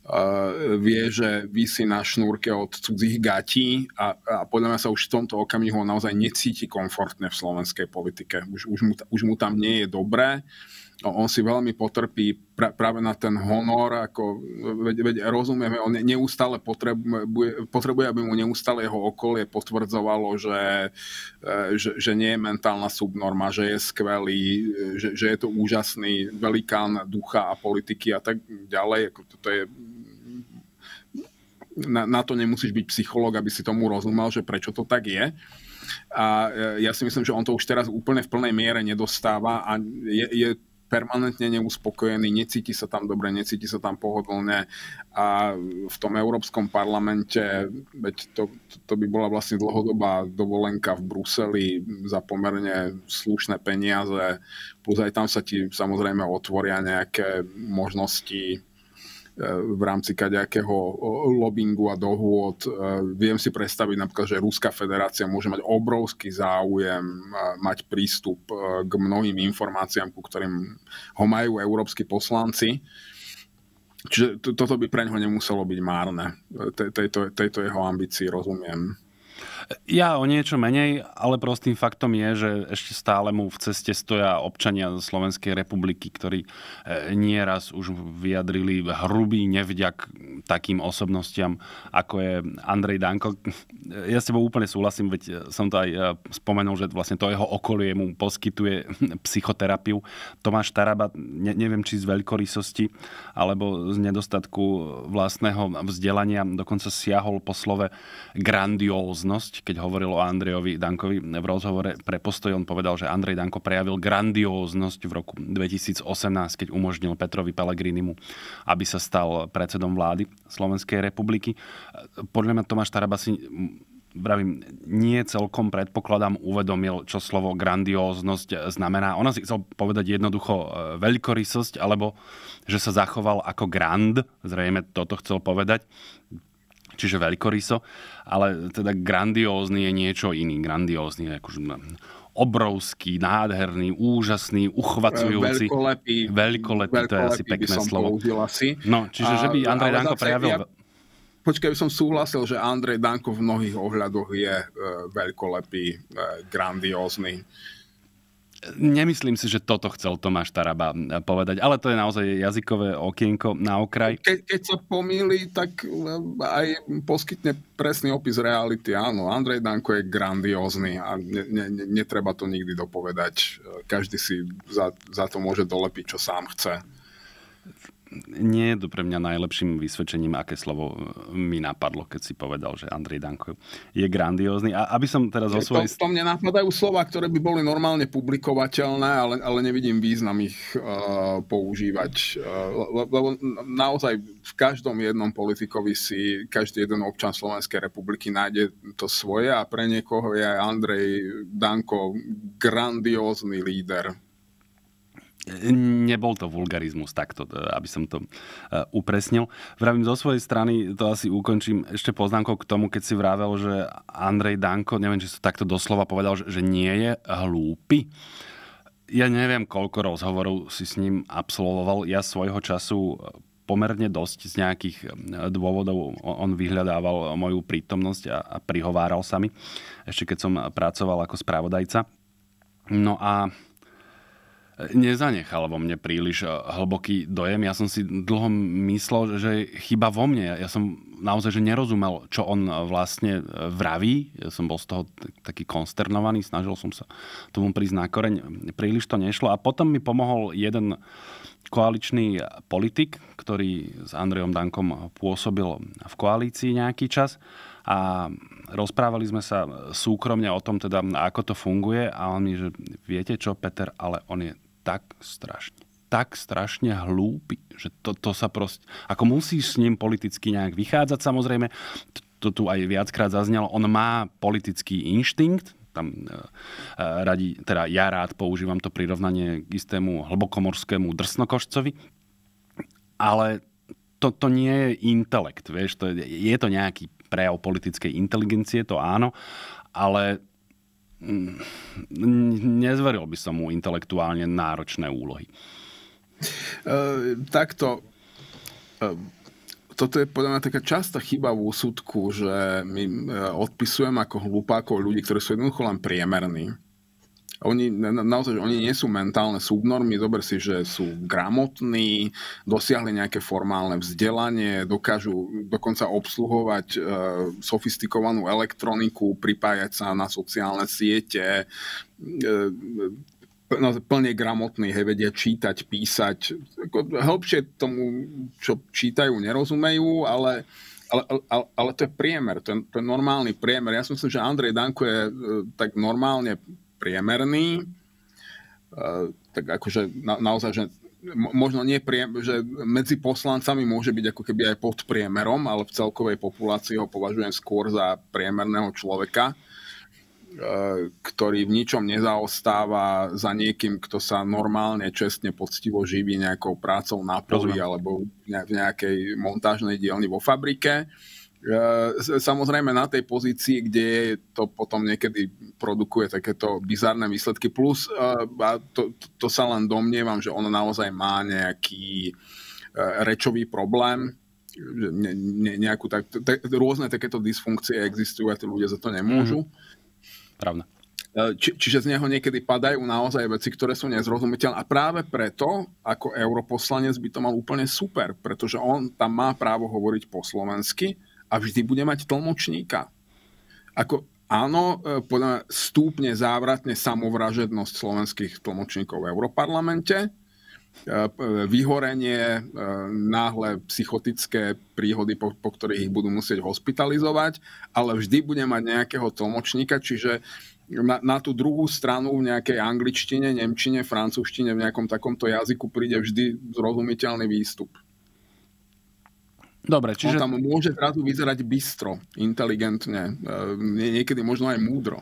Uh, vie, že vysí na šnúrke od cudzích gatí a, a podľa mňa sa už v tomto okamihu naozaj necíti komfortne v slovenskej politike. Už, už, mu, už mu tam nie je dobré. Uh, on si veľmi potrpí pra, práve na ten honor, ako veď, veď rozumieme, on neustále potrebuje, potrebuje, aby mu neustále jeho okolie potvrdzovalo, že, e, že, že nie je mentálna subnorma, že je skvelý, že, že je to úžasný velikán ducha a politiky a tak ďalej. Ako to, to je na, na to nemusíš byť psychológ, aby si tomu rozumel, že prečo to tak je. A e, ja si myslím, že on to už teraz úplne v plnej miere nedostáva a je, je permanentne neuspokojený, necíti sa tam dobre, necíti sa tam pohodlne a v tom Európskom parlamente, veď to, to, to by bola vlastne dlhodobá dovolenka v Bruseli za pomerne slušné peniaze, plus aj tam sa ti samozrejme otvoria nejaké možnosti E, v rámci kaďakého lobbingu a dohôd. E, viem si predstaviť napríklad, že Ruská federácia môže mať obrovský záujem e, mať prístup k mnohým informáciám, ku ktorým ho majú európsky poslanci. Čiže toto by pre neho nemuselo byť márne. Tejto, tejto jeho ambícii rozumiem. Ja o niečo menej, ale prostým faktom je, že ešte stále mu v ceste stoja občania Slovenskej republiky, ktorí e, nieraz už vyjadrili hrubý nevďak takým osobnostiam, ako je Andrej Danko. Ja s tebou úplne súhlasím, veď som to aj e, spomenul, že vlastne to jeho okolie mu poskytuje psychoterapiu. Tomáš Taraba, ne, neviem či z veľkorysosti, alebo z nedostatku vlastného vzdelania, dokonca siahol po slove grandióznosť časť, keď hovoril o Andrejovi Dankovi v rozhovore pre postoj, on povedal, že Andrej Danko prejavil grandióznosť v roku 2018, keď umožnil Petrovi Pellegrinimu, aby sa stal predsedom vlády Slovenskej republiky. Podľa mňa Tomáš Taraba si Bravím, nie celkom predpokladám, uvedomil, čo slovo grandióznosť znamená. Ona si chcel povedať jednoducho e, veľkorysosť, alebo že sa zachoval ako grand, zrejme toto chcel povedať čiže veľkoryso, ale teda grandiózny je niečo iný. Grandiózny je akože obrovský, nádherný, úžasný, uchvacujúci. Veľkolepý. Veľkolepý, to je asi pekné slovo. Asi. No, čiže, a, že by Andrej Danko prejavil... Ja, počkaj, by som súhlasil, že Andrej Danko v mnohých ohľadoch je e, veľkolepý, e, grandiózny. Nemyslím si, že toto chcel Tomáš Taraba povedať, ale to je naozaj jazykové okienko na okraj. Ke, keď sa pomýli, tak aj poskytne presný opis reality. Áno, Andrej Danko je grandiózny a ne, ne, ne, netreba to nikdy dopovedať. Každý si za, za to môže dolepiť, čo sám chce nie je to pre mňa najlepším vysvedčením, aké slovo e, mi napadlo, keď si povedal, že Andrej Danko je grandiózny. A aby som teraz o svojej... To, to mne napadajú slova, ktoré by boli normálne publikovateľné, ale, ale nevidím význam ich uh, používať. Uh, lebo naozaj v každom jednom politikovi si každý jeden občan Slovenskej republiky nájde to svoje a pre niekoho je Andrej Danko grandiózny líder. Nebol to vulgarizmus takto, e, aby som to e, upresnil. Vravím, zo svojej strany to asi ukončím ešte poznámkou k tomu, keď si vravel, že Andrej Danko, neviem, či to takto doslova povedal, že nie je hlúpy. Ja neviem, koľko rozhovorov si s ním absolvoval. Ja svojho času e, pomerne dosť z nejakých dôvodov. On vyhľadával moju prítomnosť a prihováral sa mi, ešte keď som pracoval ako spravodajca. No a nezanechal vo mne príliš eh, hlboký dojem. Ja som si dlho myslel, že chyba vo mne. Ja som naozaj že nerozumel, čo on vlastne eh, vraví. Ja som bol z toho taký konsternovaný, snažil som sa tomu prísť na koreň. Príliš to nešlo. A potom mi pomohol jeden koaličný politik, ktorý s Andrejom Dankom pôsobil v koalícii nejaký čas a rozprávali sme sa súkromne o tom, teda, ako to funguje a on mi, že viete čo, Peter, ale on je tak strašne tak strašne hlúpy, že to, to sa proste... Ako musíš s ním politicky nejak vychádzať, samozrejme, to, to tu aj viackrát zaznelo, on má politický inštinkt, tam e, e radi, teda ja rád používam to prirovnanie k istému hlbokomorskému drsnokošcovi, ale to, to nie je intelekt, vieš, to je, je to nejaký prejav politickej inteligencie, to áno, ale Mm. nezveril by som mu intelektuálne náročné úlohy. E, takto. E, toto je podľa mňa taká častá chyba v úsudku, že my e, odpisujem ako hlupákov ľudí, ktorí sú jednoducho len priemerní. Oni, na, naozaj, oni nie sú mentálne subnormy, zober si, že sú gramotní, dosiahli nejaké formálne vzdelanie, dokážu dokonca obsluhovať e, sofistikovanú elektroniku, pripájať sa na sociálne siete, e, e plne gramotní, hej, vedia čítať, písať. Hĺbšie tomu, čo čítajú, nerozumejú, ale, ale, ale, ale to je priemer, to je, to je normálny priemer. Ja si myslím, že Andrej Danko je e, tak normálne priemerný. Mhm. Eh, tak akože na, naozaj, že možno nie prie, že medzi poslancami môže byť ako keby aj pod priemerom, ale v celkovej populácii ho považujem skôr za priemerného človeka, eh, ktorý v ničom nezaostáva za niekým, kto sa normálne, čestne, poctivo živí nejakou prácou na poli alebo v nejakej montážnej dielni vo fabrike. E, samozrejme na tej pozícii, kde to potom niekedy produkuje takéto bizarné výsledky, plus e, a to, to, to sa len domnievam, že on naozaj má nejaký e, rečový problém, ne, ne, nejakú tak, te, rôzne takéto dysfunkcie existujú a tí ľudia za to nemôžu. Mm. Pravda. Či, čiže z neho niekedy padajú naozaj veci, ktoré sú nezrozumiteľné. A práve preto, ako europoslanec by to mal úplne super, pretože on tam má právo hovoriť po slovensky, a vždy bude mať tlmočníka. Ako, áno, e, podľa stúpne závratne samovražednosť slovenských tlmočníkov v Europarlamente, e, e, vyhorenie, náhle psychotické príhody, po, po ktorých ich budú musieť hospitalizovať, ale vždy bude mať nejakého tlmočníka, čiže na, na tú druhú stranu v nejakej angličtine, nemčine, francúzštine, v nejakom takomto jazyku príde vždy zrozumiteľný výstup. Dobre, čiže... On tam môže zrazu vyzerať bystro, inteligentne, eh, niekedy možno aj múdro.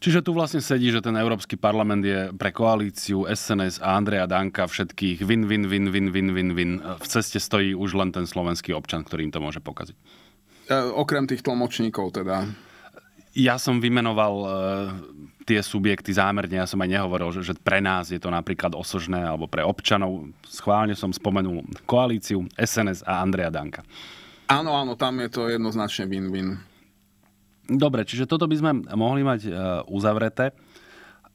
Čiže tu vlastne sedí, že ten Európsky parlament je pre koalíciu SNS a Andreja Danka všetkých win, win, win, win, win, win, win. V ceste stojí už len ten slovenský občan, ktorý im to môže pokaziť. E, okrem tých tlmočníkov teda. Ja som vymenoval e tie subjekty zámerne, ja som aj nehovoril, že, že pre nás je to napríklad osožné alebo pre občanov. Schválne som spomenul koalíciu, SNS a Andrea Danka. Áno, áno, tam je to jednoznačne win-win. Dobre, čiže toto by sme mohli mať e, uzavreté.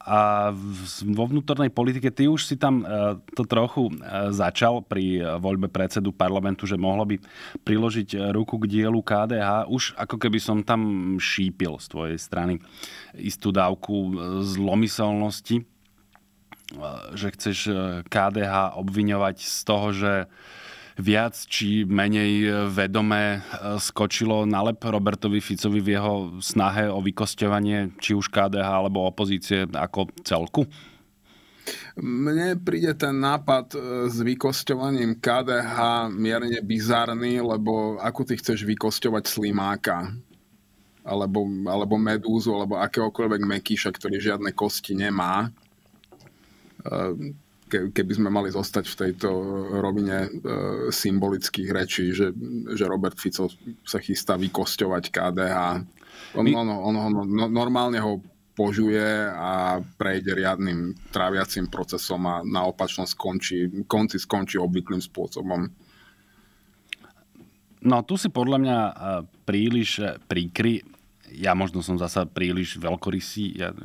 A vo vnútornej politike, ty už si tam e, to trochu e, začal pri voľbe predsedu parlamentu, že mohlo by priložiť ruku k dielu KDH. Už ako keby som tam šípil z tvojej strany istú dávku e, zlomyselnosti, e, že chceš e, KDH obviňovať z toho, že viac či menej vedomé skočilo na lep Robertovi Ficovi v jeho snahe o vykosťovanie či už KDH alebo opozície ako celku? Mne príde ten nápad s vykosťovaním KDH mierne bizarný, lebo ako ty chceš vykosťovať Slimáka? alebo, alebo medúzu, alebo akéhokoľvek mekíša, ktorý žiadne kosti nemá. Ehm, keby sme mali zostať v tejto rovine ehm, symbolických rečí, že, že Robert Fico sa chystá vykosťovať KDH. On, on, on, on, no, no, normálne ho požuje a prejde riadnym tráviacim procesom a na skončí, konci skončí obvyklým spôsobom. No tu si podľa mňa eh, príliš eh, príkry, ja možno som zasa príliš veľkorysý, ja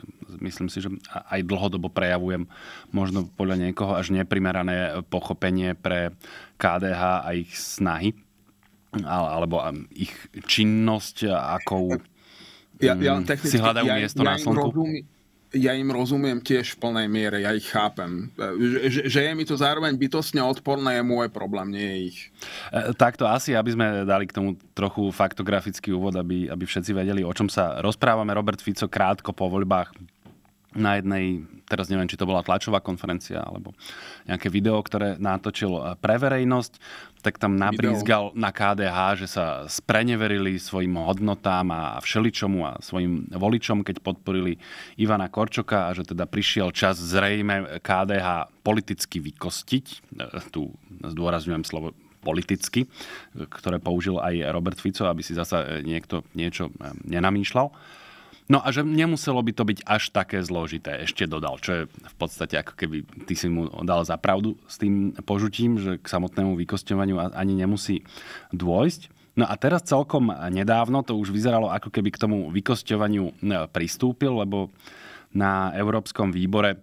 myslím si, že aj dlhodobo prejavujem možno podľa niekoho až neprimerané pochopenie pre KDH a ich snahy, alebo um, ich činnosť, akou ja, ja, mm, si hľadajú ja, miesto ja na slnku. Rozumiem, ja im rozumiem tiež v plnej miere, ja ich chápem. E, že, že je mi to zároveň bytostne odporné, je môj problém, nie je ich. E, takto asi, aby sme dali k tomu trochu faktografický úvod, aby, aby všetci vedeli, o čom sa rozprávame. Robert Fico krátko po voľbách na jednej, teraz neviem, či to bola tlačová konferencia alebo nejaké video, ktoré natočil e, pre verejnosť, tak tam nabrízgal na KDH, že sa spreneverili svojim hodnotám a všeličomu a svojim voličom, keď podporili Ivana Korčoka a že teda prišiel čas zrejme KDH politicky vykostiť. E, tu zdôrazňujem slovo politicky, e, ktoré použil aj Robert Fico, aby si zasa e, niekto niečo nenamýšľal. No a že nemuselo by to byť až také zložité, ešte dodal, čo je v podstate ako keby ty si mu dal za pravdu s tým požutím, že k samotnému vykosťovaniu ani nemusí dôjsť. No a teraz celkom nedávno to už vyzeralo, ako keby k tomu vykosťovaniu e, pristúpil, lebo na Európskom výbore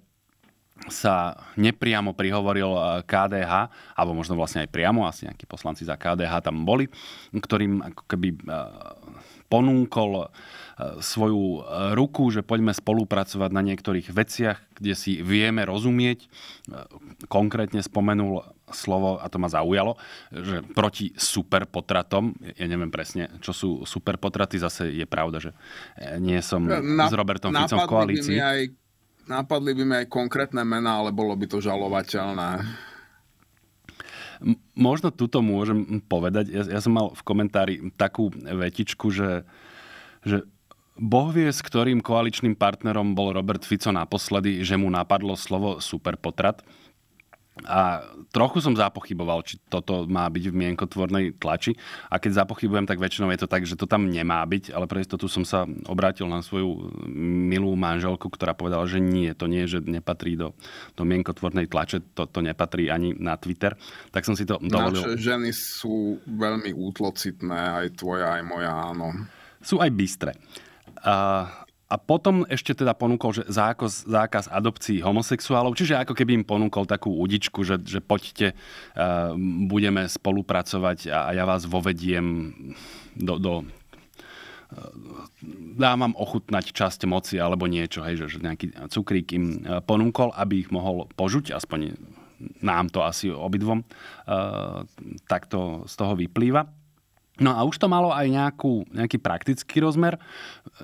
sa nepriamo prihovoril e, KDH, alebo možno vlastne aj priamo, asi nejakí poslanci za KDH tam boli, ktorým ako keby e, ponúkol svoju e, ruku, že poďme spolupracovať na niektorých veciach, kde si vieme rozumieť. E, konkrétne spomenul slovo, a to ma zaujalo, že proti superpotratom, ja neviem presne, čo sú superpotraty, zase je pravda, že e, nie som na, s Robertom Ficom v koalícii. By aj, napadli by mi aj konkrétne mená, ale bolo by to žalovateľné. Možno tuto môžem povedať, ja, ja som mal v komentári takú vetičku, že, že Boh vie, s ktorým koaličným partnerom bol Robert Fico naposledy, že mu napadlo slovo superpotrat. A trochu som zapochyboval, či toto má byť v mienkotvornej tlači. A keď zapochybujem, tak väčšinou je to tak, že to tam nemá byť, ale pre istotu som sa obrátil na svoju milú manželku, ktorá povedala, že nie, to nie, že nepatrí do, do mienkotvornej tlače, to, to nepatrí ani na Twitter. Tak som si to dovolil. Naše ženy sú veľmi útlocitné, aj tvoja, aj moja, áno. Sú aj bystré a potom ešte teda ponúkol že zákaz, zákaz adopcií homosexuálov, čiže ako keby im ponúkol takú údičku, že, že poďte, uh, budeme spolupracovať a, a ja vás vovediem do... do dám e, vám ochutnať časť moci alebo niečo, hej, že, že nejaký cukrík im e, ponúkol, aby ich mohol požuť, aspoň nám to asi obidvom uh, takto z toho vyplýva. No a už to malo aj nejakú, nejaký praktický rozmer,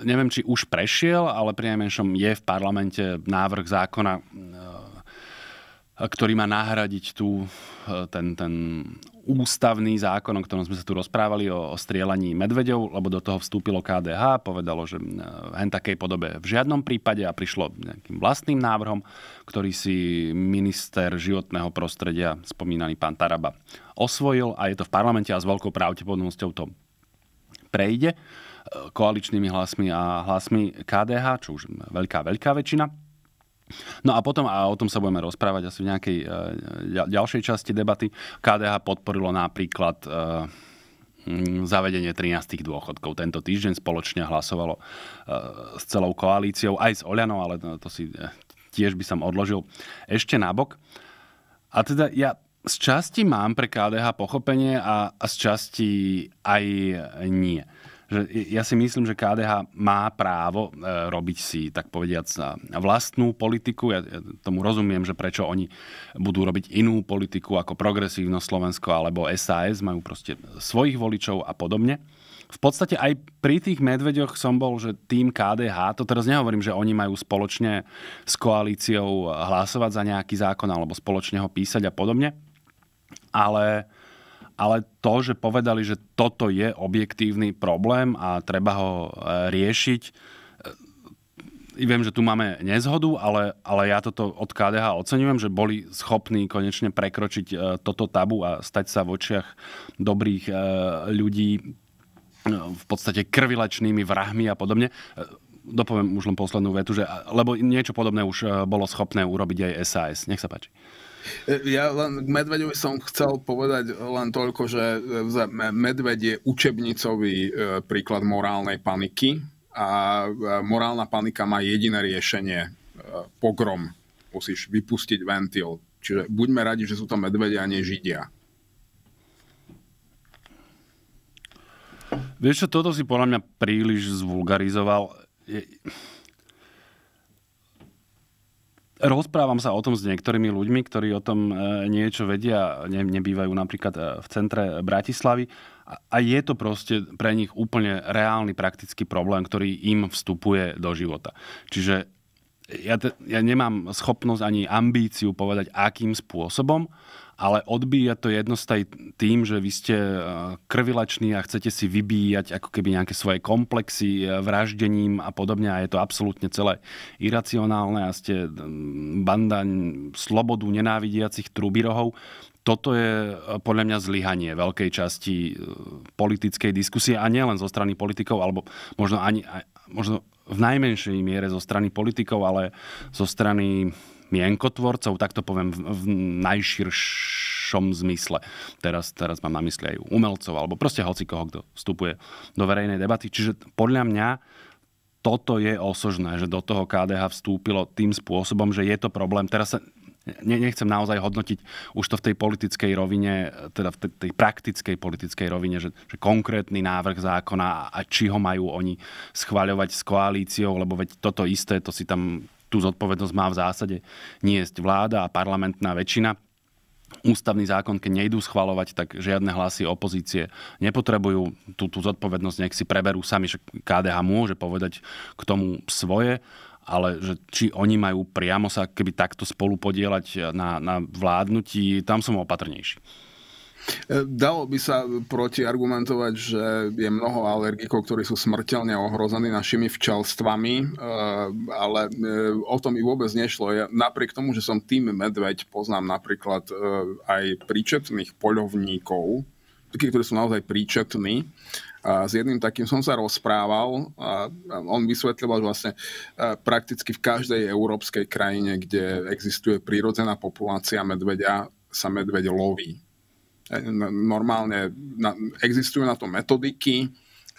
neviem, či už prešiel, ale pri najmenšom je v parlamente návrh zákona, e, ktorý má nahradiť tu e, ten, ten ústavný zákon, o ktorom sme sa tu rozprávali, o, o strielaní medveďov, lebo do toho vstúpilo KDH, povedalo, že v e, hen takej podobe v žiadnom prípade a prišlo nejakým vlastným návrhom, ktorý si minister životného prostredia, spomínaný pán Taraba, osvojil a je to v parlamente a s veľkou pravdepodobnosťou to prejde koaličnými hlasmi a hlasmi KDH, čo už veľká, veľká väčšina. No a potom, a o tom sa budeme rozprávať asi v nejakej e, ďalšej časti debaty, KDH podporilo napríklad e, zavedenie 13 dôchodkov. Tento týždeň spoločne hlasovalo e, s celou koalíciou, aj s Oľanou, ale to si tiež by som odložil ešte nabok. A teda ja z časti mám pre KDH pochopenie a, a z časti aj nie že ja si myslím, že KDH má právo e, robiť si, tak povediať, e, vlastnú politiku. Ja tomu rozumiem, že prečo oni budú robiť inú politiku ako Progresívno Slovensko alebo SAS, majú proste svojich voličov a podobne. V podstate aj pri tých medveďoch som bol, že tým KDH, to teraz nehovorím, že oni majú spoločne s koalíciou hlasovať za nejaký zákon alebo spoločne ho písať a podobne, ale uh, ale to, že povedali, že toto je objektívny problém a treba ho e, riešiť, e, viem, že tu máme nezhodu, ale, ale ja toto od KDH oceňujem, že boli schopní konečne prekročiť e, toto tabu a stať sa v očiach dobrých ľudí v podstate krvilačnými vrahmi a podobne dopoviem už len poslednú vetu, že, lebo niečo podobné už bolo schopné urobiť aj SAS. Nech sa páči. Ja len k Medvedovi som chcel povedať len toľko, že e, Medved je učebnicový e, príklad morálnej paniky a e, morálna panika má jediné riešenie, pogrom. Musíš vypustiť ventil. Čiže buďme radi, že sú tam medvedia a nie židia. Vieš čo, toto si podľa mňa príliš zvulgarizoval. Rozprávam sa o tom s niektorými ľuďmi, ktorí o tom e, niečo vedia, ne, nebývajú napríklad e, v centre Bratislavy a je to proste pre nich úplne reálny praktický problém, ktorý im vstupuje do života. Čiže ja, te, ja nemám schopnosť ani ambíciu povedať, akým spôsobom, ale odbíja to jednostaj tým, že vy ste eh, krvilační a chcete si vybíjať ako keby nejaké svoje komplexy eh, vraždením a podobne a je to absolútne celé iracionálne a ste eh, banda slobodu nenávidiacich trubirohov. Toto je podľa mňa zlyhanie veľkej časti politickej diskusie a nielen zo strany politikov, alebo možno, ani, možno v najmenšej miere zo strany politikov, ale zo strany mienkotvorcov, tak to poviem v, v najširšom zmysle. Teraz, teraz mám na mysli aj umelcov, alebo proste koho, kto vstupuje do verejnej debaty. Čiže podľa mňa toto je osožné, že do toho KDH vstúpilo tým spôsobom, že je to problém. Teraz sa ne, nechcem naozaj hodnotiť už to v tej politickej rovine, teda v tej, tej praktickej politickej rovine, že, že konkrétny návrh zákona a či ho majú oni schváľovať s koalíciou, lebo veď toto isté, to si tam tú zodpovednosť má v zásade niesť vláda a parlamentná väčšina ústavný zákon, keď nejdú schvalovať, tak žiadne hlasy opozície nepotrebujú. Tú, tú zodpovednosť nech si preberú sami, že KDH môže povedať k tomu svoje, ale že či oni majú priamo sa keby takto spolu podielať na, na vládnutí, tam som opatrnejší. E, dalo by sa protiargumentovať, že je mnoho alergikov, ktorí sú smrteľne ohrození našimi včelstvami, e, ale e, o tom i vôbec nešlo. Ja, napriek tomu, že som tým medveď, poznám napríklad aj príčetných poľovníkov, takí, ktorí sú naozaj príčetní. A s jedným takým som sa rozprával a on vysvetľoval, že vlastne prakticky v každej európskej krajine, kde existuje prírodzená populácia medveďa, sa medveď loví normálne na, existujú na to metodiky,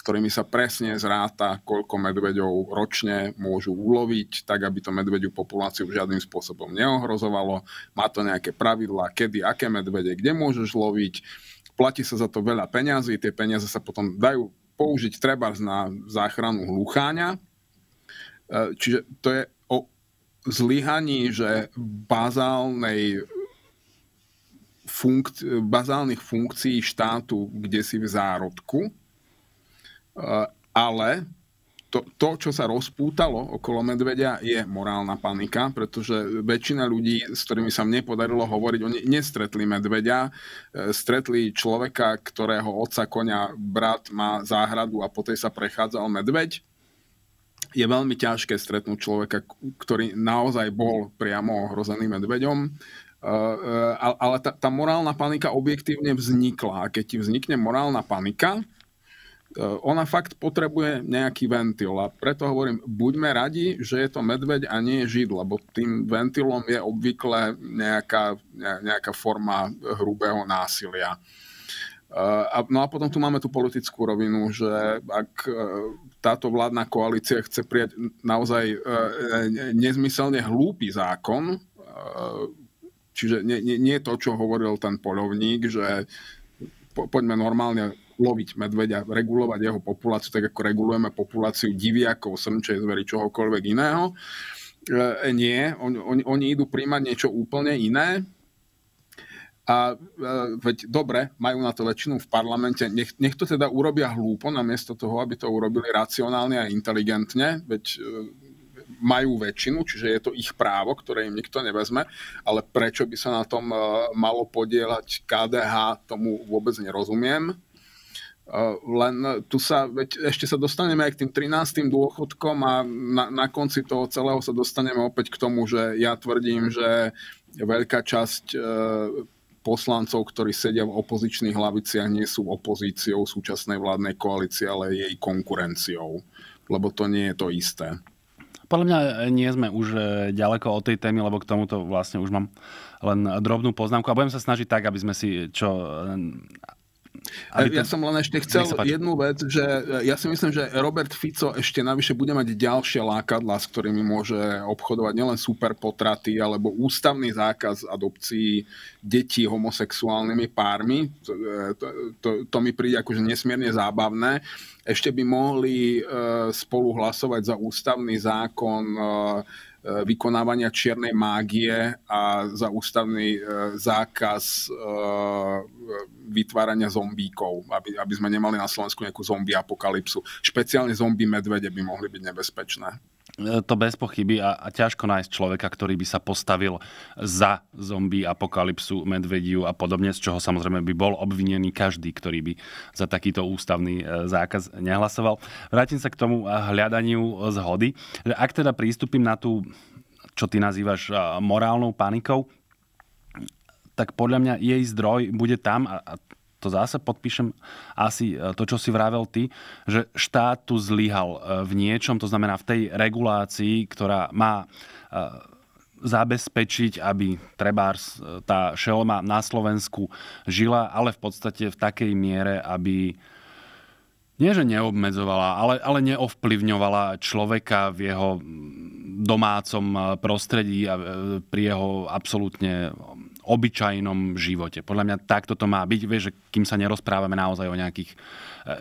ktorými sa presne zráta, koľko medveďov ročne môžu uloviť, tak aby to medveďu populáciu žiadnym spôsobom neohrozovalo. Má to nejaké pravidlá, kedy, aké medvede, kde môžeš loviť. Platí sa za to veľa peňazí, tie peniaze sa potom dajú použiť treba na záchranu hlucháňa. E, čiže to je o zlyhaní, že bazálnej funk- bazálnych funkcií štátu kde si v zárodku, e, ale to, to, čo sa rozpútalo okolo medvedia, je morálna panika, pretože väčšina ľudí, s ktorými sa mne podarilo hovoriť, oni nestretli medvedia, e, stretli človeka, ktorého otca konia brat má záhradu a po tej sa prechádzal medveď. Je veľmi ťažké stretnúť človeka, ktorý naozaj bol priamo ohrozený medveďom. Eh, eh, ale tá, tá morálna panika objektívne vznikla. A keď ti vznikne morálna panika, eh, ona fakt potrebuje nejaký ventil. A preto hovorím, buďme radi, že je to medveď a nie žid, lebo tým ventilom je obvykle nejaká, nejaká forma hrubého násilia. No a potom tu máme tú politickú rovinu, že ak táto vládna koalícia chce prijať naozaj nezmyselne hlúpy zákon, Čiže nie, nie, nie to, čo hovoril ten polovník, že po, poďme normálne loviť medveďa, regulovať jeho populáciu, tak ako regulujeme populáciu diviakov, srnčej zvery, čohokoľvek iného. E, e nie, on, on, oni idú príjmať niečo úplne iné. A e, veď dobre, majú na to väčšinu v parlamente, nech, nech to teda urobia hlúpo, namiesto toho, aby to urobili racionálne a inteligentne, veď e, majú väčšinu, čiže je to ich právo, ktoré im nikto nevezme, ale prečo by sa na tom e, malo podielať KDH, tomu vôbec nerozumiem. E, len tu sa, veď ešte sa dostaneme aj k tým 13. dôchodkom a na, na konci toho celého sa dostaneme opäť k tomu, že ja tvrdím, že veľká časť e, poslancov, ktorí sedia v opozičných hlaviciach, nie sú opozíciou súčasnej vládnej koalície, ale jej konkurenciou, lebo to nie je to isté. Podľa mňa e, nie sme už e, ďaleko od tej témy, lebo k tomuto vlastne už mám len drobnú poznámku a budem sa snažiť tak, aby sme si čo e, aby ja som len ešte chcel jednu vec, že e, ja si myslím, že Robert Fico ešte navyše bude mať ďalšie lákadla, s ktorými môže obchodovať nielen super potraty, alebo ústavný zákaz adopcií detí homosexuálnymi pármi. To, e, to, to, to mi príde akože nesmierne zábavné. Ešte by mohli e, spolu hlasovať za ústavný zákon Eh, vykonávania čiernej mágie a za ústavný eh, zákaz eh, vytvárania zombíkov, aby, aby sme nemali na Slovensku nejakú zombie apokalypsu. Špeciálne zombie medvede by mohli byť nebezpečné. E, to bez pochyby a, a ťažko nájsť človeka, ktorý by sa postavil za zombie, apokalypsu, medvediu a podobne, z čoho samozrejme by bol obvinený každý, ktorý by za takýto ústavný e, zákaz nehlasoval. Vrátim sa k tomu e, hľadaniu zhody. Ak teda prístupím na tú, čo ty nazývaš morálnou panikou, tak podľa mňa jej zdroj bude tam a, a to zase podpíšem asi e, to, čo si vravel ty, že štát tu zlyhal e, v niečom, to znamená v tej regulácii, ktorá má e, zabezpečiť, aby trebárs tá šelma na Slovensku žila, ale v podstate v takej miere, aby nie, že neobmedzovala, ale, ale neovplyvňovala človeka v jeho domácom prostredí a pri jeho absolútne obyčajnom živote. Podľa mňa takto to má byť, vieš, že kým sa nerozprávame naozaj o nejakých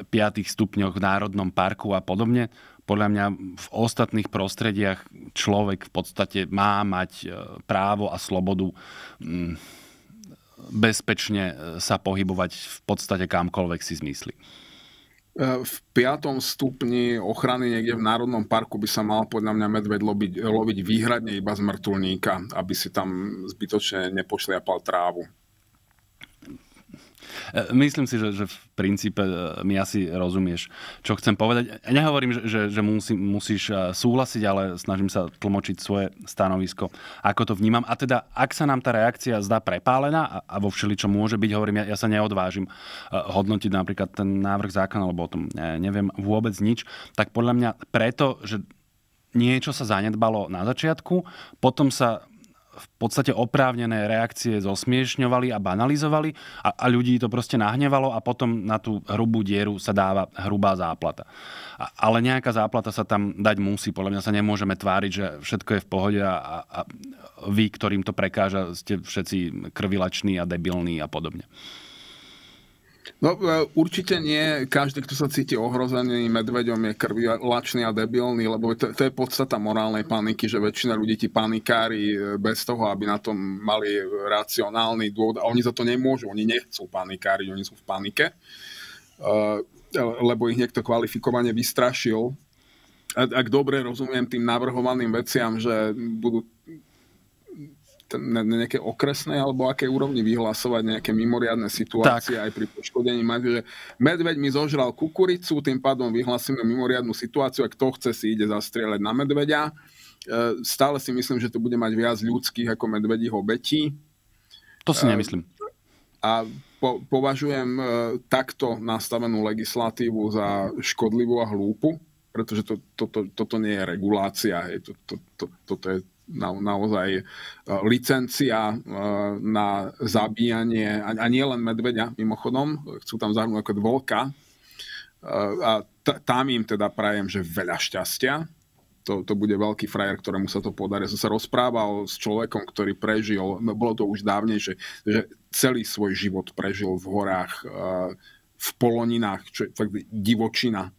5 e, stupňoch v národnom parku a podobne, podľa mňa v ostatných prostrediach človek v podstate má mať e, právo a slobodu mm, bezpečne e, sa pohybovať v podstate kamkoľvek si zmyslí. E, v piatom stupni ochrany niekde v Národnom parku by sa mal podľa mňa medveď loviť, loviť výhradne iba z mŕtulníka, aby si tam zbytočne nepošliapal trávu. E, myslím si, že, že v princípe e, mi asi rozumieš, čo chcem povedať. Nehovorím, že, že musí, musíš e, súhlasiť, ale snažím sa tlmočiť svoje stanovisko, ako to vnímam. A teda, ak sa nám tá reakcia zdá prepálená a vo všeli čo môže byť, hovorím, ja, ja sa neodvážim hodnotiť napríklad ten návrh zákona, lebo o tom neviem vôbec nič, tak podľa mňa preto, že niečo sa zanedbalo na začiatku, potom sa v podstate oprávnené reakcie zosmiešňovali a banalizovali a, a ľudí to proste nahnevalo a potom na tú hrubú dieru sa dáva hrubá záplata. A, ale nejaká záplata sa tam dať musí. Podľa mňa sa nemôžeme tváriť, že všetko je v pohode a, a vy, ktorým to prekáža, ste všetci krvilační a debilní a podobne. No e, určite nie. Každý, kto sa cíti ohrozený medveďom, je lačný a debilný, lebo to, to je podstata morálnej paniky, že väčšina ľudí ti panikári e, bez toho, aby na tom mali racionálny dôvod. A oni za to nemôžu, oni nechcú panikári, oni sú v panike, e, lebo ich niekto kvalifikovane vystrašil. Ak dobre rozumiem tým navrhovaným veciam, že budú na nejaké okresnej alebo aké úrovni vyhlasovať nejaké mimoriadne situácie tak. aj pri poškodení. Že medveď mi zožral kukuricu, tým pádom vyhlasíme mimoriadnu situáciu a kto chce si ide zastrieľať na medveďa. E, stále si myslím, že to bude mať viac ľudských ako medvedích obetí. To si e, nemyslím. A po, považujem e, takto nastavenú legislatívu za škodlivú a hlúpu pretože to, to, to, toto nie je regulácia, hej, to, to, to, to je na, naozaj e, licencia e, na zabíjanie, a, a nie len medveďa mimochodom, chcú tam zahrnúť ako dvolka. E, a t- tam im teda prajem, že veľa šťastia. To, to bude veľký frajer, ktorému sa to podarí. Som sa rozprával s človekom, ktorý prežil, no, bolo to už dávnejšie, že celý svoj život prežil v horách, v poloninách, čo je fakt divočina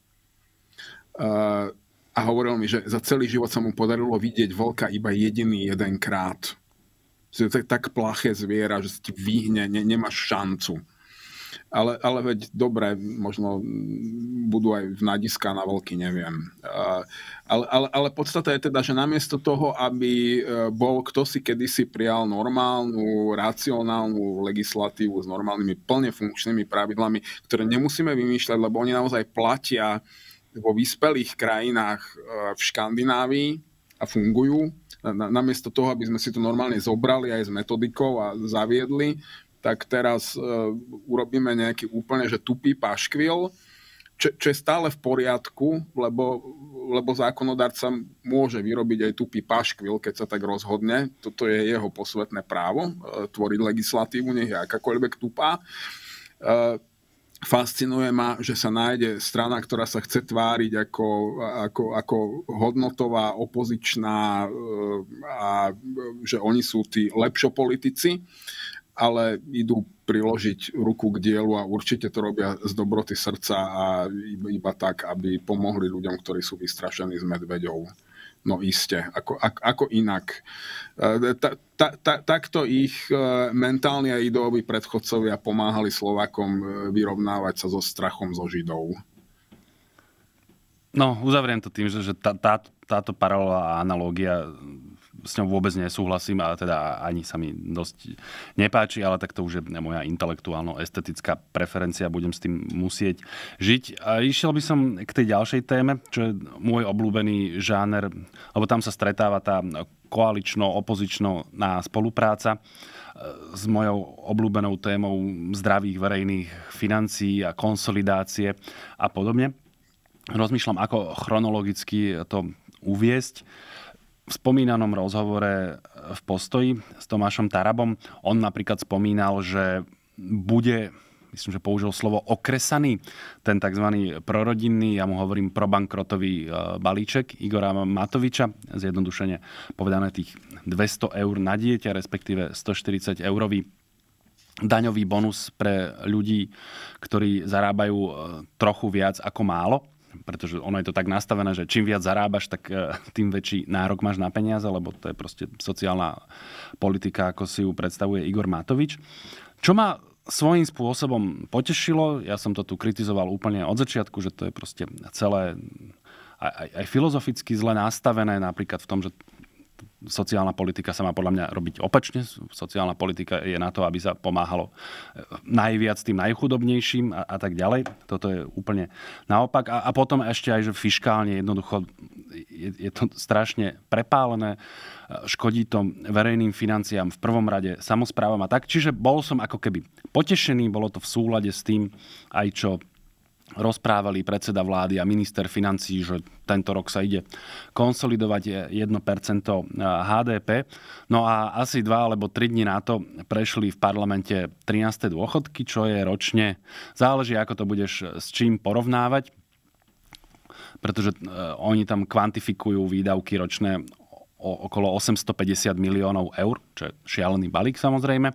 a hovoril mi, že za celý život sa mu podarilo vidieť vlka iba jediný jedenkrát. Že to je tak plaché zviera, že sa ti vyhne, ne, nemáš šancu. Ale, ale veď dobre, možno budú aj v nadiska na vlky, neviem. Ale, ale, ale podstata je teda, že namiesto toho, aby e, bol kto si kedysi prijal normálnu, racionálnu legislatívu s normálnymi plne funkčnými pravidlami, ktoré nemusíme vymýšľať, lebo oni naozaj platia vo vyspelých krajinách eh, v Škandinávii a fungujú. Namiesto toho, aby sme si to normálne zobrali aj s metodikou a zaviedli, tak teraz eh, urobíme nejaký úplne, že tupý paškvil, čo, čo je stále v poriadku, lebo, lebo zákonodárca môže vyrobiť aj tupý paškvil, keď sa tak rozhodne. Toto je jeho posvetné právo, eh, tvoriť legislatívu, nech je akákoľvek tupá fascinuje ma, že sa nájde strana, ktorá sa chce tváriť ako, ako, ako hodnotová, opozičná eh, a že oni sú tí lepšopolitici, ale idú priložiť ruku k dielu a určite to robia z dobroty srdca a iba tak, aby pomohli ľuďom, ktorí sú vystrašení s medveďou. No iste, ako, ako, ako inak. E, ta, ta, ta, takto ich e, mentálni a ideoví predchodcovia pomáhali Slovákom e, vyrovnávať sa so strachom zo Židov. No, uzavriem to tým, že, že tá, tá, táto paralela a analógia s ňou vôbec nesúhlasím a teda ani sa mi dosť nepáči, ale tak to už je moja intelektuálno-estetická preferencia, budem s tým musieť žiť. A išiel by som k tej ďalšej téme, čo je môj obľúbený žáner, lebo tam sa stretáva tá koalično opozičná spolupráca e, s mojou obľúbenou témou zdravých verejných financií a konsolidácie a podobne. Rozmýšľam, ako chronologicky to uviesť. V spomínanom rozhovore e, v postoji s Tomášom Tarabom, on napríklad spomínal, že bude myslím, že použil slovo okresaný, ten tzv. prorodinný, ja mu hovorím probankrotový e, balíček Igora Matoviča, zjednodušene povedané tých 200 eur na dieťa, respektíve 140 eurový daňový bonus pre ľudí, ktorí zarábajú e, trochu viac ako málo pretože ono je to tak nastavené, že čím viac zarábaš, tak e, tým väčší nárok máš na peniaze, lebo to je proste sociálna politika, ako si ju predstavuje Igor Matovič. Čo ma svojím spôsobom potešilo, ja som to tu kritizoval úplne od začiatku, že to je proste celé aj, aj, aj filozoficky zle nastavené, napríklad v tom, že sociálna politika sa má podľa mňa robiť opačne. Sociálna politika je na to, aby sa pomáhalo eh, najviac tým najchudobnejším a, a tak ďalej. Toto je úplne naopak. A, a potom ešte aj, že fiskálne jednoducho je, je to strašne prepálené. Eh, škodí to verejným financiám v prvom rade, samozprávam a tak. Čiže bol som ako keby potešený, bolo to v súlade s tým aj čo rozprávali predseda vlády a minister financí, že tento rok sa ide konsolidovať 1% eh, HDP. No a asi dva alebo tri dni na to prešli v parlamente 13. dôchodky, čo je ročne, záleží ako to budeš s čím porovnávať, pretože eh, oni tam kvantifikujú výdavky ročné o okolo 850 miliónov eur, čo je šialený balík samozrejme.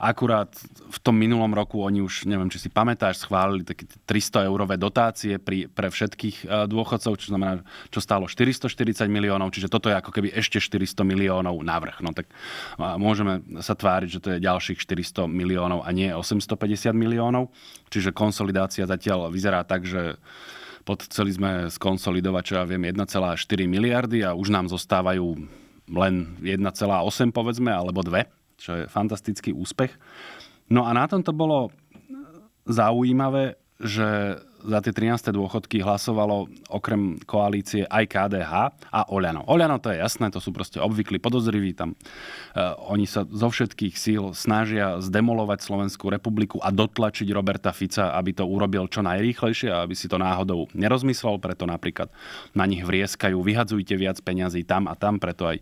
Akurát v tom minulom roku oni už, neviem, či si pamätáš, schválili také 300 eurové dotácie pri, pre všetkých e, dôchodcov, čo znamená, čo stálo 440 miliónov, čiže toto je ako keby ešte 400 miliónov navrh. No tak môžeme sa tváriť, že to je ďalších 400 miliónov a nie 850 miliónov, čiže konsolidácia zatiaľ vyzerá tak, že pod sme skonsolidovať, čo ja viem, 1,4 miliardy a už nám zostávajú len 1,8 povedzme, alebo 2 čo je fantastický úspech. No a na tom to bolo zaujímavé, že za tie 13. dôchodky hlasovalo okrem koalície aj KDH a Oľano. Oľano to je jasné, to sú proste obvyklí podozriví, tam uh, oni sa zo všetkých síl snažia zdemolovať Slovenskú republiku a dotlačiť Roberta Fica, aby to urobil čo najrýchlejšie a aby si to náhodou nerozmyslel, preto napríklad na nich vrieskajú, vyhadzujte viac peňazí tam a tam, preto aj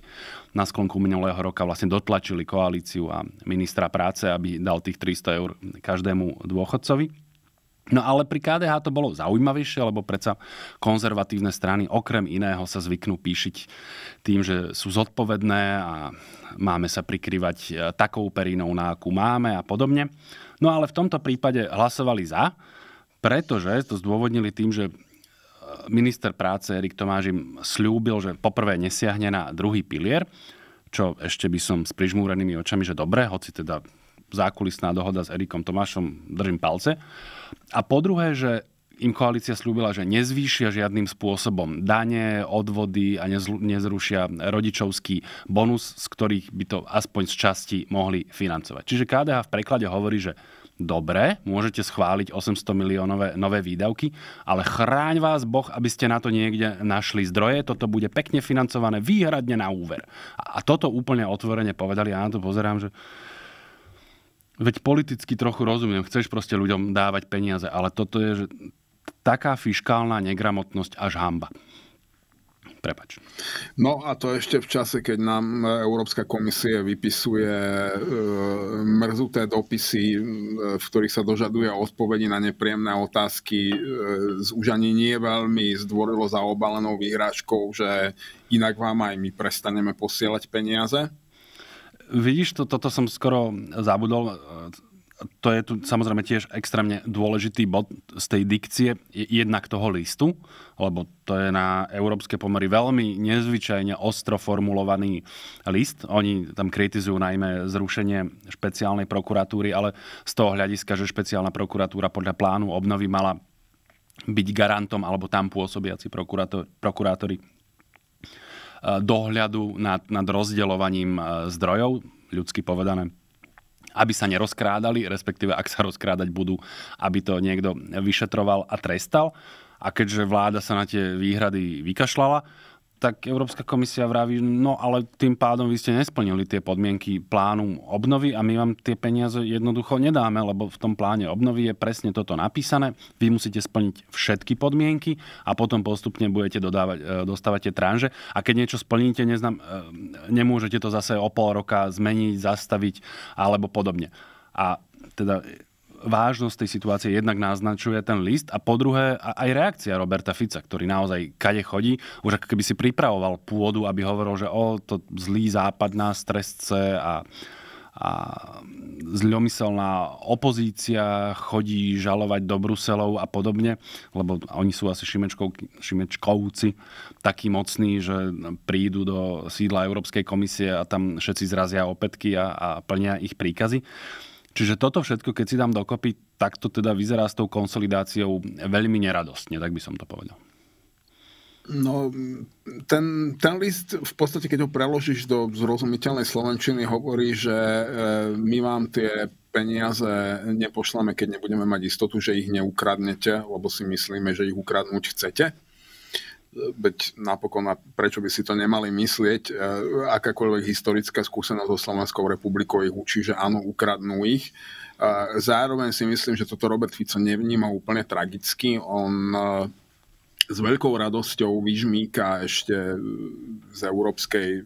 na sklonku minulého roka vlastne dotlačili koalíciu a ministra práce, aby dal tých 300 eur každému dôchodcovi. No ale pri KDH to bolo zaujímavejšie, lebo predsa konzervatívne strany okrem iného sa zvyknú píšiť tým, že sú zodpovedné a máme sa prikryvať e, takou perinou, na akú máme a podobne. No ale v tomto prípade hlasovali za, pretože to zdôvodnili tým, že e, minister práce Erik Tomáš im slúbil, že poprvé nesiahne na druhý pilier, čo ešte by som s prižmúrenými očami, že dobre, hoci teda zákulisná dohoda s Erikom Tomášom držím palce. A po druhé, že im koalícia slúbila, že nezvýšia žiadnym spôsobom dane, odvody a nezrušia rodičovský bonus, z ktorých by to aspoň z časti mohli financovať. Čiže KDH v preklade hovorí, že dobre, môžete schváliť 800 miliónové nové výdavky, ale chráň vás Boh, aby ste na to niekde našli zdroje, toto bude pekne financované výhradne na úver. A toto úplne otvorene povedali, ja na to pozerám, že veď politicky trochu rozumiem, chceš proste ľuďom dávať peniaze, ale toto je že taká fiškálna negramotnosť až hamba. Prepač. No a to ešte v čase, keď nám Európska komisie vypisuje e, mrzuté dopisy, e, v ktorých sa dožaduje odpovedi na nepríjemné otázky e, z už ani nie veľmi zdvorilo obalenou výhračkou, že inak vám aj my prestaneme posielať peniaze vidíš, to, toto som skoro zabudol. E, to je tu samozrejme tiež extrémne dôležitý bod z tej dikcie jednak toho listu, lebo to je na európske pomery veľmi nezvyčajne ostro formulovaný list. Oni tam kritizujú najmä zrušenie špeciálnej prokuratúry, ale z toho hľadiska, že špeciálna prokuratúra podľa plánu obnovy mala byť garantom alebo tam pôsobiaci prokurátori Eh, dohľadu nad, nad rozdeľovaním eh, zdrojov, ľudsky povedané aby sa nerozkrádali, respektíve ak sa rozkrádať budú, aby to niekto vyšetroval a trestal. A keďže vláda sa na tie výhrady vykašľala, tak Európska komisia vraví, no ale tým pádom vy ste nesplnili tie podmienky plánu obnovy a my vám tie peniaze jednoducho nedáme, lebo v tom pláne obnovy je presne toto napísané. Vy musíte splniť všetky podmienky a potom postupne budete dodávať, e, dostávať tie tranže. A keď niečo splníte, neznam, e, nemôžete to zase o pol roka zmeniť, zastaviť alebo podobne. A teda vážnosť tej situácie jednak naznačuje ten list a po druhé aj reakcia Roberta Fica, ktorý naozaj kade chodí, už ako keby si pripravoval pôdu, aby hovoril, že o, to zlý západ nás stresce a a zľomyselná opozícia chodí žalovať do Bruselov a podobne, lebo oni sú asi Šimečkovci takí mocní, že prídu do sídla Európskej komisie a tam všetci zrazia opätky a, a plnia ich príkazy. Čiže toto všetko, keď si dám dokopy, tak to teda vyzerá s tou konsolidáciou veľmi neradostne, tak by som to povedal. No, ten, ten list v podstate, keď ho preložíš do zrozumiteľnej slovenčiny, hovorí, že e, my vám tie peniaze nepošlame, keď nebudeme mať istotu, že ich neukradnete, lebo si myslíme, že ich ukradnúť chcete veď napokon a prečo by si to nemali myslieť, e, akákoľvek historická skúsenosť so Slovenskou republikou ich učí, že áno, ukradnú ich. Zároveň si myslím, že toto Robert Fico nevníma úplne tragicky. On e, s veľkou radosťou vyžmíka ešte z európskej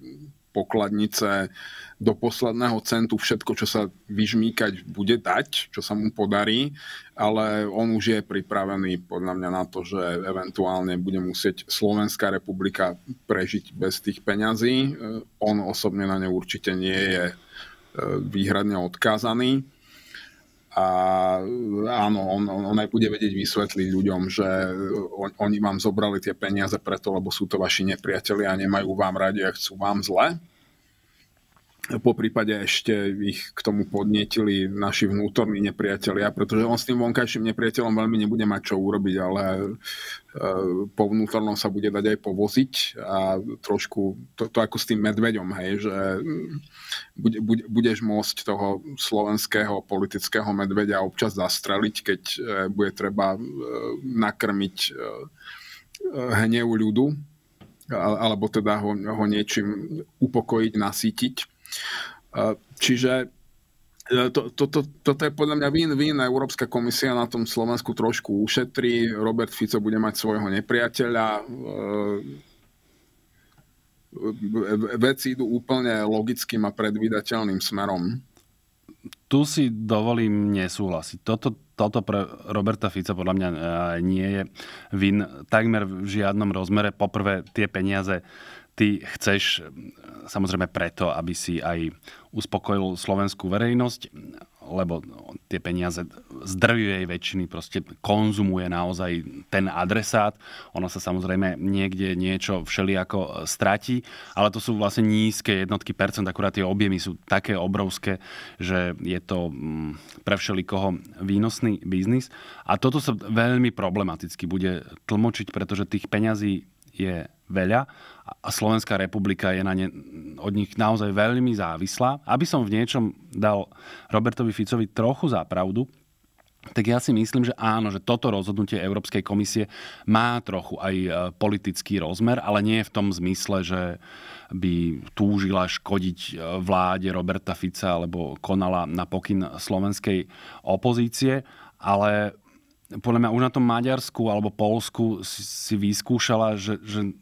pokladnice do posledného centu všetko, čo sa vyžmýkať bude dať, čo sa mu podarí, ale on už je pripravený podľa mňa na to, že eventuálne bude musieť Slovenská republika prežiť bez tých peňazí. Eh, on osobne na ne určite nie je eh, výhradne odkázaný. A eh, áno, on, on aj bude vedieť vysvetliť ľuďom, že on, oni vám zobrali tie peniaze preto, lebo sú to vaši nepriatelia a nemajú vám radi a chcú vám zle po prípade ešte ich k tomu podnetili naši vnútorní nepriatelia, pretože on s tým vonkajším nepriateľom veľmi nebude mať čo urobiť, ale e, po vnútornom sa bude dať aj povoziť a trošku, to, to ako s tým medveďom, hej, že mm, bude, bude, budeš môcť toho slovenského politického medveďa občas zastreliť, keď e, bude treba e, nakrmiť hnevu ľudu, alebo teda ho, ho niečím upokojiť, nasýtiť. Čiže e, to, to, to, toto je podľa mňa vín, vín. Európska komisia na tom Slovensku trošku ušetrí. Robert Fico bude mať svojho nepriateľa. E, e, veci idú úplne logickým a predvydateľným smerom. Tu si dovolím nesúhlasiť. Toto, toto pre Roberta Fica podľa mňa nie je vín takmer v žiadnom rozmere. Poprvé, tie peniaze uh, ty chceš eh, samozrejme preto, aby si aj uspokojil slovenskú verejnosť, lebo no, tie peniaze z drvivej väčšiny proste konzumuje naozaj ten adresát. Ono sa samozrejme niekde niečo všelijako eh, stratí, ale to sú vlastne nízke jednotky percent, akurát tie objemy sú také obrovské, že je to mm, pre všelikoho výnosný biznis. A toto sa veľmi problematicky bude tlmočiť, pretože tých peňazí je veľa a Slovenská republika je na ne, od nich naozaj veľmi závislá. Aby som v niečom dal Robertovi Ficovi trochu za pravdu, tak ja si myslím, že áno, že toto rozhodnutie Európskej komisie má trochu aj e, politický rozmer, ale nie v tom zmysle, že by túžila škodiť e, vláde Roberta Fica alebo konala na pokyn slovenskej opozície, ale podľa mňa už na tom Maďarsku alebo Polsku si vyskúšala, že, že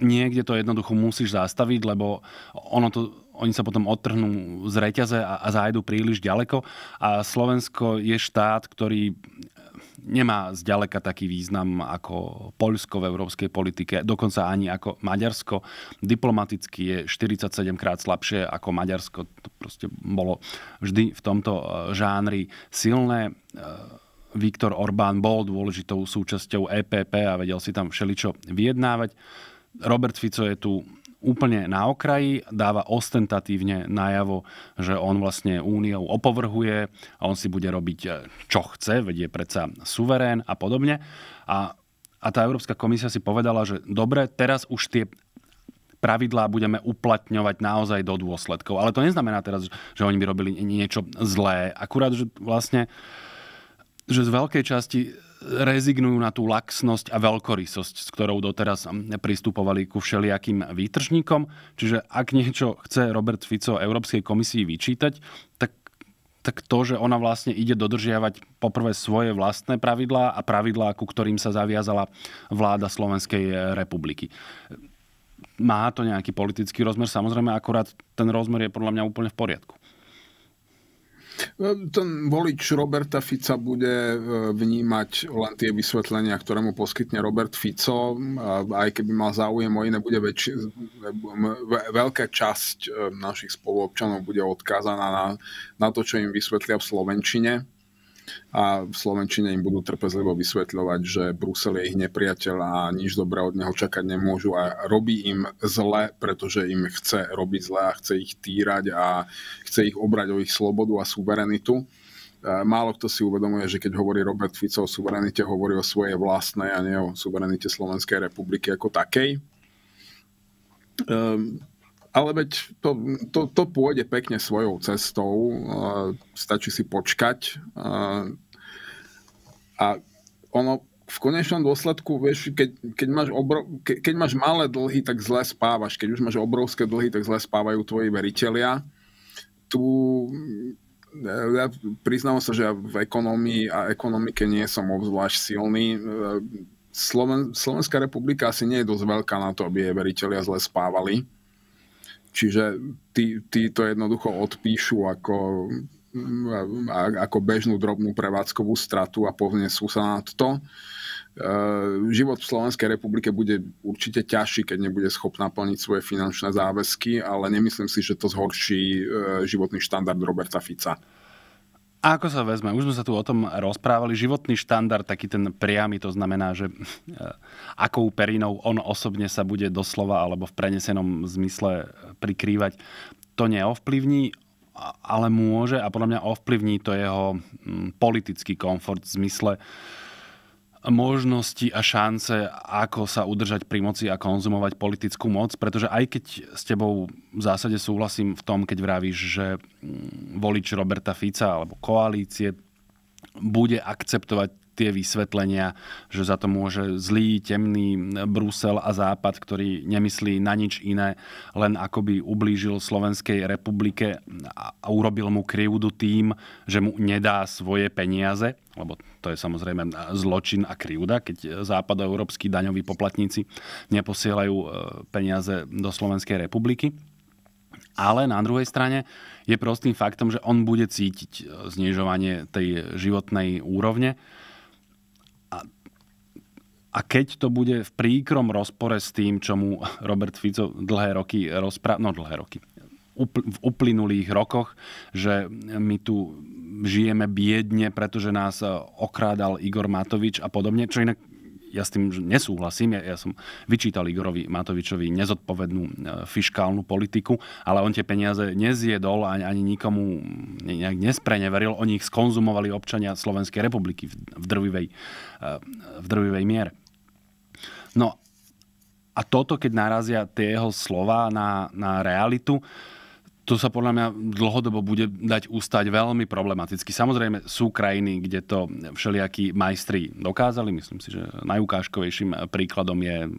niekde to jednoducho musíš zastaviť, lebo ono to, oni sa potom odtrhnú z reťaze a, a zájdu príliš ďaleko. A Slovensko je štát, ktorý nemá zďaleka taký význam ako Poľsko v európskej politike, dokonca ani ako Maďarsko. Diplomaticky je 47 krát slabšie ako Maďarsko. To proste bolo vždy v tomto e, žánri silné. E, Viktor Orbán bol dôležitou súčasťou EPP a vedel si tam všeličo vyjednávať. Robert Fico je tu úplne na okraji, dáva ostentatívne najavo, že on vlastne úniou opovrhuje a on si bude robiť, e, čo chce, vedie predsa suverén a podobne. A, a tá Európska komisia si povedala, že dobre, teraz už tie pravidlá budeme uplatňovať naozaj do dôsledkov. Ale to neznamená teraz, že oni by robili niečo zlé. Akurát, že vlastne že z veľkej časti rezignujú na tú laxnosť a veľkorysosť, s ktorou doteraz pristupovali ku všelijakým výtržníkom. Čiže ak niečo chce Robert Fico Európskej komisii vyčítať, tak tak to, že ona vlastne ide dodržiavať poprvé svoje vlastné pravidlá a pravidlá, ku ktorým sa zaviazala vláda Slovenskej republiky. Má to nejaký politický rozmer, samozrejme, akurát ten rozmer je podľa mňa úplne v poriadku. Ten volič Roberta Fica bude e, vnímať len tie vysvetlenia, ktoré mu poskytne Robert Fico. Aj keby mal záujem o iné, bude väčši, veľká časť e, našich spoluobčanov bude odkázaná na, na to, čo im vysvetlia v Slovenčine a v Slovenčine im budú trpezlivo vysvetľovať, že Brusel je ich nepriateľ a nič dobré od neho čakať nemôžu a robí im zle, pretože im chce robiť zle a chce ich týrať a chce ich obrať o ich slobodu a suverenitu. E, málo kto si uvedomuje, že keď hovorí Robert Fico o suverenite, hovorí o svojej vlastnej a nie o suverenite Slovenskej republiky ako takej. E, ale veď to, to, to pôjde pekne svojou cestou, stačí si počkať. A ono v konečnom dôsledku, vieš, keď, keď, máš obro, ke, keď máš malé dlhy, tak zle spávaš. Keď už máš obrovské dlhy, tak zle spávajú tvoji veriteľia. Tu e, ja priznám sa, že ja v ekonomii a ekonomike nie som obzvlášť silný. E, Sloven, Slovenská republika asi nie je dosť veľká na to, aby jej veriteľia zle spávali. Čiže tí, tí to jednoducho odpíšu ako, ako bežnú drobnú prevádzkovú stratu a povnesú sa na to. E, život v Slovenskej republike bude určite ťažší, keď nebude schopná plniť svoje finančné záväzky, ale nemyslím si, že to zhorší e, životný štandard Roberta Fica ako sa vezme? Už sme sa tu o tom rozprávali. Životný štandard, taký ten priamy, to znamená, že eh, akou perinou on osobne sa bude doslova alebo v prenesenom zmysle eh, prikrývať, to neovplyvní, ale môže a podľa mňa ovplyvní to jeho mm, politický komfort v zmysle, možnosti a šance, ako sa udržať pri moci a konzumovať politickú moc, pretože aj keď s tebou v zásade súhlasím v tom, keď vravíš, že mm, volič Roberta Fica alebo koalície bude akceptovať tie vysvetlenia, že za to môže zlý, temný mm, Brusel a Západ, ktorý nemyslí na nič iné, len ako by ublížil Slovenskej republike a urobil mu krivdu tým, že mu nedá svoje peniaze, lebo to je samozrejme zločin a krivda, keď západoeurópsky daňoví poplatníci neposielajú e, peniaze do Slovenskej republiky. Ale na druhej strane je prostým faktom, že on bude cítiť e, znižovanie tej životnej úrovne. A, a keď to bude v príkrom rozpore s tým, čo mu Robert Fico dlhé roky rozpráva, no dlhé roky, v uplynulých rokoch, že my tu žijeme biedne, pretože nás e, okrádal Igor Matovič a podobne, čo inak ja s tým nesúhlasím, ja, ja som vyčítal Igorovi Matovičovi nezodpovednú e, fiškálnu politiku, ale on tie peniaze nezjedol a ani, ani nikomu nejak nespreneveril, o nich skonzumovali občania Slovenskej republiky v, v, drvivej, e, v drvivej miere. No a toto, keď narazia tie jeho slova na, na realitu, to sa podľa mňa dlhodobo bude dať ustať veľmi problematicky. Samozrejme sú krajiny, kde to všelijakí majstri dokázali. Myslím si, že najukážkovejším príkladom je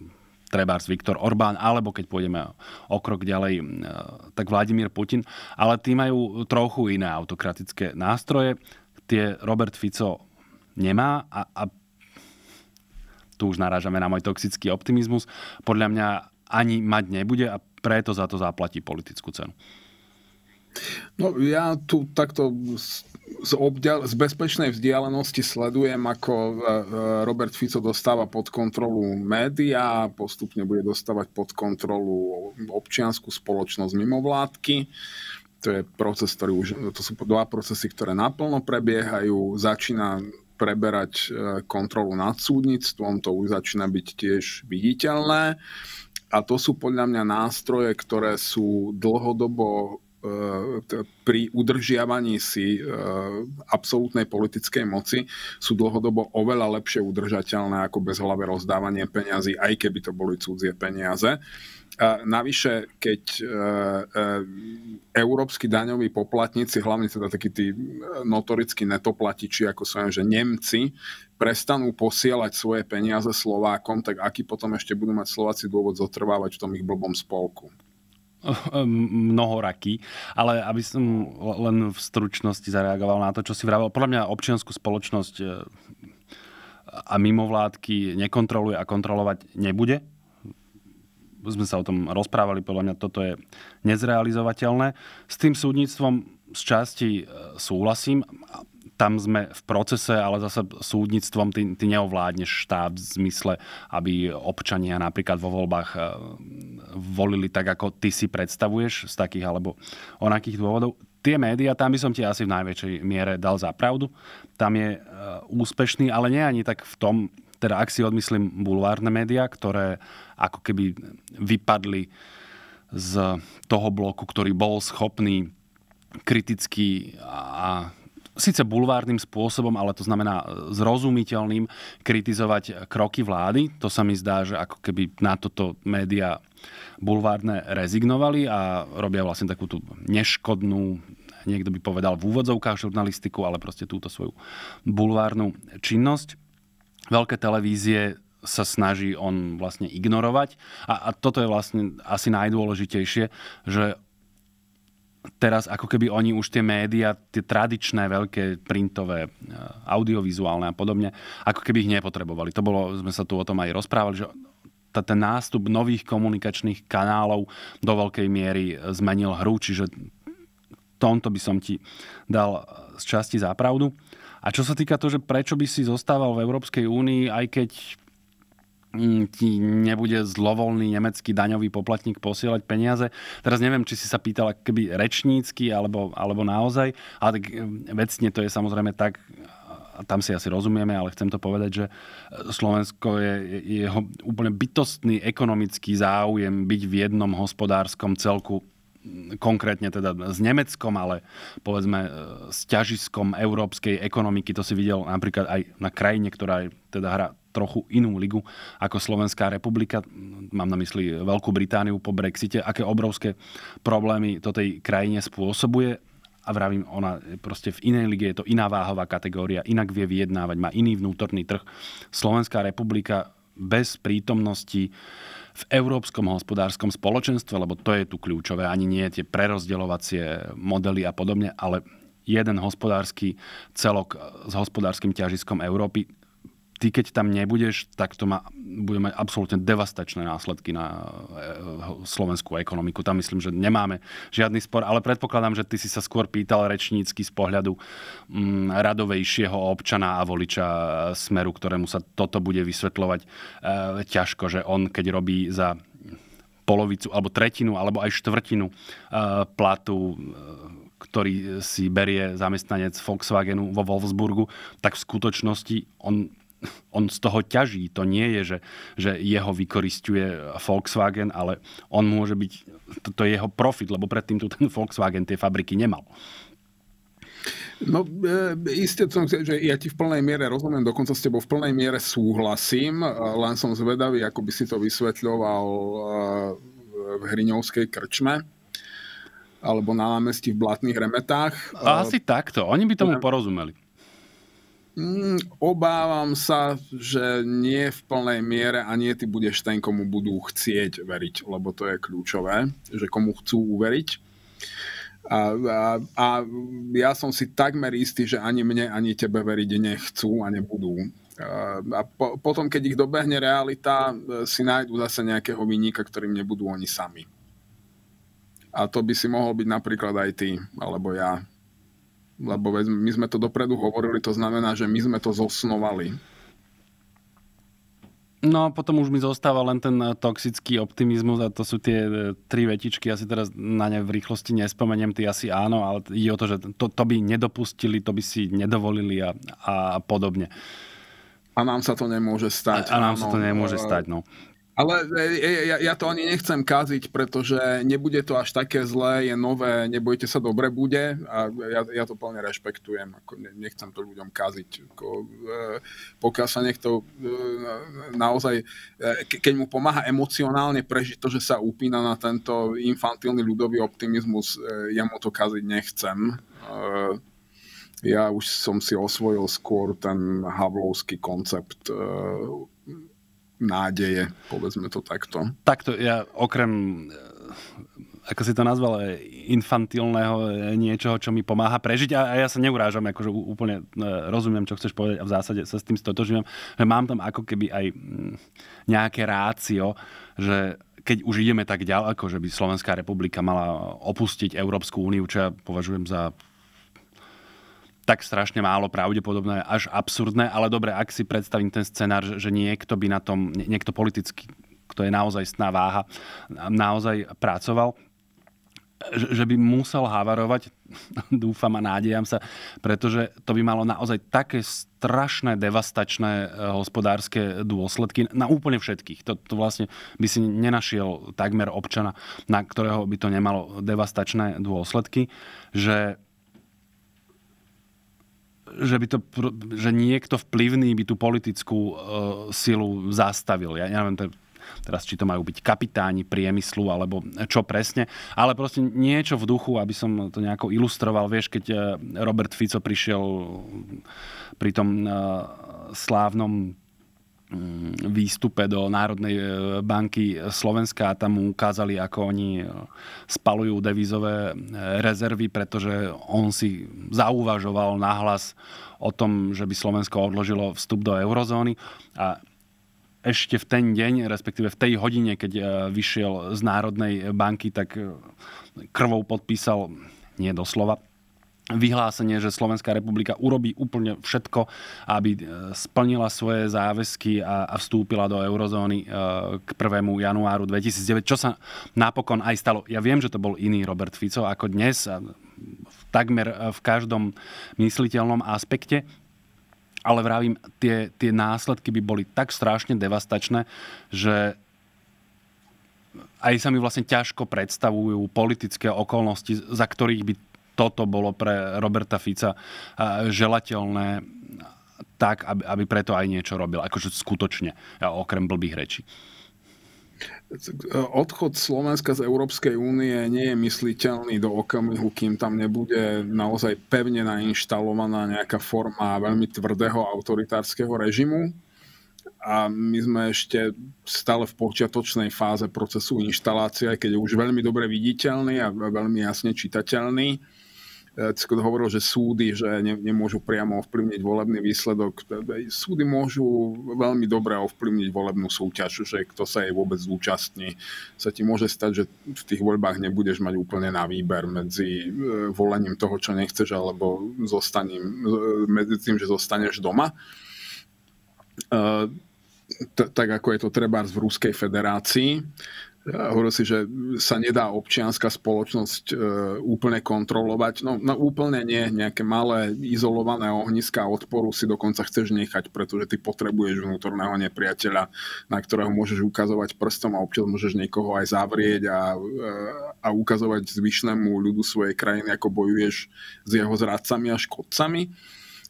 trebárs Viktor Orbán, alebo keď pôjdeme o krok ďalej, e, tak Vladimír Putin. Ale tí majú trochu iné autokratické nástroje. Tie Robert Fico nemá a, a tu už narážame na môj toxický optimizmus. Podľa mňa ani mať nebude a preto za to zaplatí politickú cenu. No ja tu takto z, obdial, z bezpečnej vzdialenosti sledujem, ako e, e, Robert Fico dostáva pod kontrolu médiá, postupne bude dostávať pod kontrolu občianskú spoločnosť mimovládky. To je proces, ktorý už, to sú dva procesy, ktoré naplno prebiehajú. Začína preberať e, kontrolu nad súdnictvom, to už začína byť tiež viditeľné. A to sú podľa mňa nástroje, ktoré sú dlhodobo pri udržiavaní si e, absolútnej politickej moci sú dlhodobo oveľa lepšie udržateľné ako bezhlavé rozdávanie peňazí, aj keby to boli cudzie peniaze. Navyše, keď e, e, európsky daňoví poplatníci, hlavne teda takí tí notorickí netoplatiči, ako sú že Nemci, prestanú posielať svoje peniaze Slovákom, tak aký potom ešte budú mať Slováci dôvod zotrvávať v tom ich blbom spolku? mnohoraký, ale aby som len v stručnosti zareagoval na to, čo si vravel. Podľa mňa občianskú spoločnosť e, a mimovládky nekontroluje a kontrolovať nebude. Sme sa o tom rozprávali, podľa mňa toto je nezrealizovateľné. S tým súdnictvom z časti e, súhlasím tam sme v procese, ale zase súdnictvom ty, ty neovládneš štát v zmysle, aby občania napríklad vo voľbách eh, volili tak, ako ty si predstavuješ z takých alebo onakých dôvodov. Tie médiá, tam by som ti asi v najväčšej miere dal za pravdu. Tam je eh, úspešný, ale nie ani tak v tom, teda ak si odmyslím bulvárne médiá, ktoré ako keby vypadli z toho bloku, ktorý bol schopný kriticky a síce bulvárnym spôsobom, ale to znamená e, zrozumiteľným, kritizovať kroky vlády. To sa mi zdá, že ako keby na toto médiá bulvárne rezignovali a robia vlastne takú tú neškodnú, niekto by povedal v úvodzovkách žurnalistiku, ale proste túto svoju bulvárnu činnosť. Veľké televízie sa snaží on vlastne ignorovať. A, a toto je vlastne asi najdôležitejšie, že teraz ako keby oni už tie médiá, tie tradičné, veľké, printové, e, audiovizuálne a podobne, ako keby ich nepotrebovali. To bolo, sme sa tu o tom aj rozprávali, že ten nástup nových komunikačných kanálov do veľkej miery e, zmenil hru, čiže tomto by som ti dal e, z časti zápravdu. A čo sa týka toho, že prečo by si zostával v Európskej únii, aj keď Mm, ti nebude zlovolný nemecký daňový poplatník posielať peniaze. Teraz neviem, či si sa pýtala keby rečnícky alebo, alebo naozaj, ale tak mm, vecne to je samozrejme tak, tam si asi rozumieme, ale chcem to povedať, že e, Slovensko je, je jeho úplne bytostný ekonomický záujem byť v jednom hospodárskom celku mm, konkrétne teda s Nemeckom, ale povedzme e, s ťažiskom európskej ekonomiky. To si videl napríklad aj na krajine, ktorá je, teda hra trochu inú ligu ako Slovenská republika. Mám na mysli Veľkú Britániu po Brexite, aké obrovské problémy to tej krajine spôsobuje a vravím, ona proste v inej lige je to iná váhová kategória, inak vie vyjednávať, má iný vnútorný trh. Slovenská republika bez prítomnosti v európskom hospodárskom spoločenstve, lebo to je tu kľúčové, ani nie tie prerozdeľovacie modely a podobne, ale jeden hospodársky celok s hospodárskym ťažiskom Európy ty keď tam nebudeš, tak to má, bude mať absolútne devastačné následky na eh, eh, slovenskú ekonomiku. Tam myslím, že nemáme žiadny spor, ale predpokladám, že ty si sa skôr pýtal rečnícky z pohľadu mm, radovejšieho občana a voliča eh, smeru, ktorému sa toto bude vysvetľovať e, ťažko, že on keď robí za polovicu, alebo tretinu, alebo aj štvrtinu e, platu e, ktorý si berie zamestnanec Volkswagenu vo Wolfsburgu, tak v skutočnosti on on z toho ťaží. To nie je, že, že jeho vykoristuje Volkswagen, ale on môže byť, to, to je jeho profit, lebo predtým tu ten Volkswagen tie fabriky nemal. No, e, isté som že ja ti v plnej miere rozumiem, dokonca s tebou v plnej miere súhlasím, e, len som zvedavý, ako by si to vysvetľoval e, v Hriňovskej krčme alebo na námestí v blatných remetách. Asi takto, oni by tomu e, porozumeli. Mm, obávam sa, že nie v plnej miere a nie ty budeš ten, komu budú chcieť veriť, lebo to je kľúčové, že komu chcú uveriť. A, a, a ja som si takmer istý, že ani mne, ani tebe veriť nechcú a nebudú. A po, potom, keď ich dobehne realita, e, si nájdú zase nejakého vyníka, ktorým nebudú oni sami. A to by si mohol byť napríklad aj ty, alebo ja lebo my sme to dopredu hovorili, to znamená, že my sme to zosnovali. No a potom už mi zostáva len ten eh, toxický optimizmus a to sú tie eh, tri vetičky, asi teraz na ne v rýchlosti nespomeniem, ty asi áno, ale je o to, že to, to by nedopustili, to by si nedovolili a, a podobne. A nám sa to nemôže stať. A, a nám sa to nemôže stať, no. Ale e, e, e, ja, ja to ani nechcem kaziť, pretože nebude to až také zlé, je nové, nebojte sa, dobre bude a ja, ja to plne rešpektujem. Ako nechcem to ľuďom kaziť. Ako, pokiaľ sa niekto naozaj, keď mu pomáha emocionálne prežiť to, že sa upína na tento infantilný ľudový optimizmus, ja mu to kaziť nechcem ja už som si osvojil skôr ten havlovský koncept nádeje, povedzme to takto. Takto ja okrem eh, ako si to nazval, eh, infantilného eh, niečoho, čo mi pomáha prežiť. A, ja sa neurážam, akože úplne rozumiem, čo chceš povedať a v zásade sa s tým stotožňujem, že mám tam ako keby aj mm, nejaké rácio, že keď už ideme tak ďaleko, že by Slovenská republika mala opustiť Európsku úniu, čo ja považujem za tak strašne málo pravdepodobné, až absurdné, ale dobre, ak si predstavím ten scenár, že niekto by na tom, niekto politicky, kto je naozaj sná váha, naozaj pracoval, že by musel havarovať, dúfam a nádejam sa, pretože to by malo naozaj také strašné, devastačné eh, hospodárske dôsledky na úplne všetkých. To, to vlastne by si nenašiel takmer občana, na ktorého by to nemalo devastačné dôsledky, že že, by to, že niekto vplyvný by tú politickú e, silu zastavil. Ja, ja neviem, to, teraz či to majú byť kapitáni priemyslu alebo čo presne, ale proste niečo v duchu, aby som to nejako ilustroval. Vieš, keď e, Robert Fico prišiel pri tom e, slávnom Mm, výstupe do Národnej e, banky Slovenska a tam mu ukázali, ako oni e, spalujú devizové e, rezervy, pretože on si zauvažoval nahlas o tom, že by Slovensko odložilo vstup do eurozóny a ešte v ten deň, respektíve v tej hodine, keď vyšiel z Národnej banky, tak krvou podpísal, nie doslova, vyhlásenie, že Slovenská republika urobí úplne všetko, aby e, splnila svoje záväzky a, vstúpila do eurozóny e, k 1. januáru 2009, čo sa napokon aj stalo. Ja viem, že to bol iný Robert Fico ako dnes, takmer e, v každom mysliteľnom aspekte, ale vravím, tie, tie následky by boli tak strašne devastačné, že aj sa mi vlastne ťažko predstavujú politické okolnosti, za ktorých by toto bolo pre Roberta Fica eh, želateľné tak, aby, aby preto aj niečo robil. Akože skutočne, okrem blbých rečí. Odchod Slovenska z Európskej únie nie je mysliteľný do okamihu, kým tam nebude naozaj pevne nainštalovaná nejaká forma veľmi tvrdého autoritárskeho režimu. A my sme ešte stále v počiatočnej fáze procesu inštalácie, aj keď je už veľmi dobre viditeľný a veľmi jasne čitateľný skôr eh, hovoril, že súdy že ne, nemôžu priamo ovplyvniť volebný výsledok. Súdy môžu veľmi dobre ovplyvniť volebnú súťaž, že kto sa jej vôbec zúčastní. Sa ti môže stať, že v tých voľbách nebudeš mať úplne na výber medzi eh, volením toho, čo nechceš, alebo zostaním, eh, medzi tým, že zostaneš doma. tak ako je to treba v Ruskej federácii. Hovoril si, že sa nedá občianská spoločnosť e, úplne kontrolovať. No, no úplne nie, nejaké malé izolované ohniska odporu si dokonca chceš nechať, pretože ty potrebuješ vnútorného nepriateľa, na ktorého môžeš ukazovať prstom a občas môžeš niekoho aj zavrieť a, e, a ukazovať zvyšnému ľudu svojej krajiny, ako bojuješ s jeho zradcami a škodcami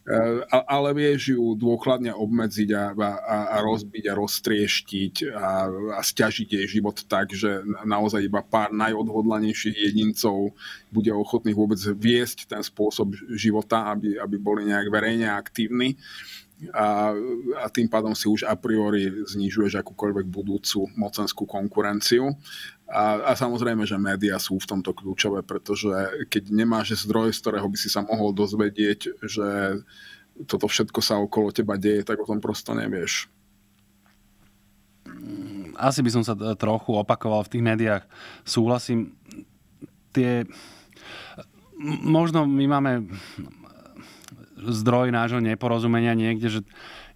Eh, ale vieš ju dôkladne obmedziť a, a, a rozbiť a roztrieštiť a, a stiažiť jej život tak, že naozaj iba pár najodhodlanejších jedincov bude ochotných vôbec viesť ten spôsob života, aby, aby boli nejak verejne aktívni a, a tým pádom si už a priori znižuješ akúkoľvek budúcu mocenskú konkurenciu. A, a samozrejme, že médiá sú v tomto kľúčové, pretože keď nemáš zdroj, z ktorého by si sa mohol dozvedieť, že toto všetko sa okolo teba deje, tak o tom prosto nevieš. Mm, asi by som sa trochu opakoval v tých médiách. Súhlasím, tie... Možno my máme zdroj nášho neporozumenia niekde, že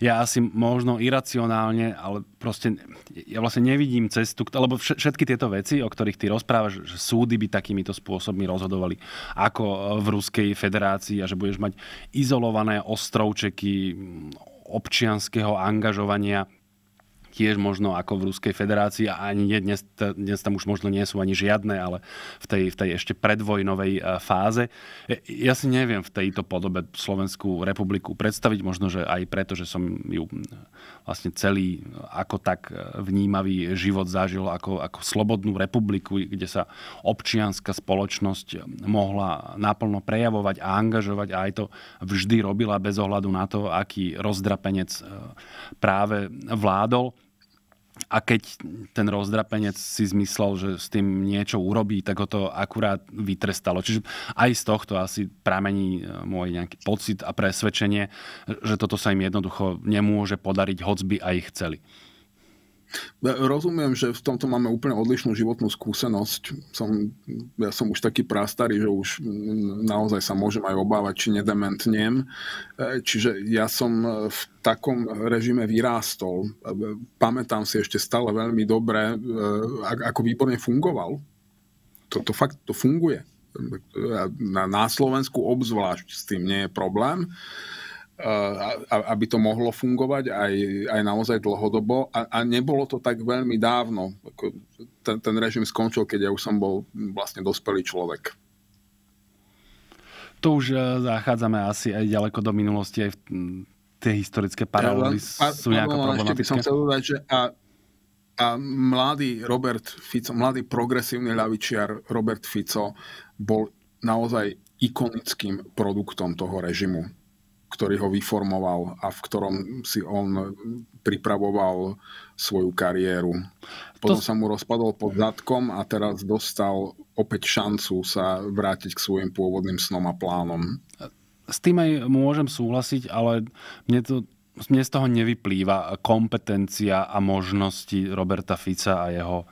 ja asi možno iracionálne, ale proste ja vlastne nevidím cestu, lebo všetky tieto veci, o ktorých ty rozprávaš, že súdy by takýmito spôsobmi rozhodovali, ako e, v Ruskej federácii a že budeš mať izolované ostrovčeky občianského angažovania tiež možno ako v Ruskej federácii a ani nie, dnes, dnes tam už možno nie sú ani žiadne, ale v tej, v tej ešte predvojnovej eh, fáze. Ja si neviem v tejto podobe Slovenskú republiku predstaviť, možno, že aj preto, že som ju hm, vlastne celý eh, ako tak eh, vnímavý život zažil ako, ako slobodnú republiku, kde sa občianská spoločnosť hm, mohla naplno prejavovať a angažovať a aj to vždy robila bez ohľadu na to, aký rozdrapenec práve vládol a keď ten rozdrapenec si zmyslel, že s tým niečo urobí, tak ho to akurát vytrestalo. Čiže aj z tohto asi pramení e, môj nejaký pocit a presvedčenie, že toto sa im jednoducho nemôže podariť, hoc by aj chceli. Rozumiem, že v tomto máme úplne odlišnú životnú skúsenosť. Som, ja som už taký prastarý, že už naozaj sa môžem aj obávať, či nedementniem. E, čiže ja som e, v takom režime vyrástol. E, pamätám si ešte stále veľmi dobre, ako výborne fungoval. Toto fakt to funguje. Na, na Slovensku obzvlášť s tým nie je problém aby to mohlo fungovať aj, aj naozaj dlhodobo. A, a nebolo to tak veľmi dávno. Ten, ten režim skončil, keď ja už som bol vlastne dospelý človek. To už eh, zachádzame asi aj ďaleko do minulosti, aj v hm, tie historické paralely ja, sú nejaké problematické. Ešte by som chcel dodať, že a, a mladý Robert Fico, mladý progresívny ľavičiar Robert Fico bol naozaj ikonickým produktom toho režimu ktorý ho vyformoval a v ktorom si on pripravoval svoju kariéru. Potom to... sa mu rozpadol pod zadkom a teraz dostal opäť šancu sa vrátiť k svojim pôvodným snom a plánom. S tým aj môžem súhlasiť, ale mne to mne z toho nevyplýva kompetencia a možnosti Roberta Fica a jeho,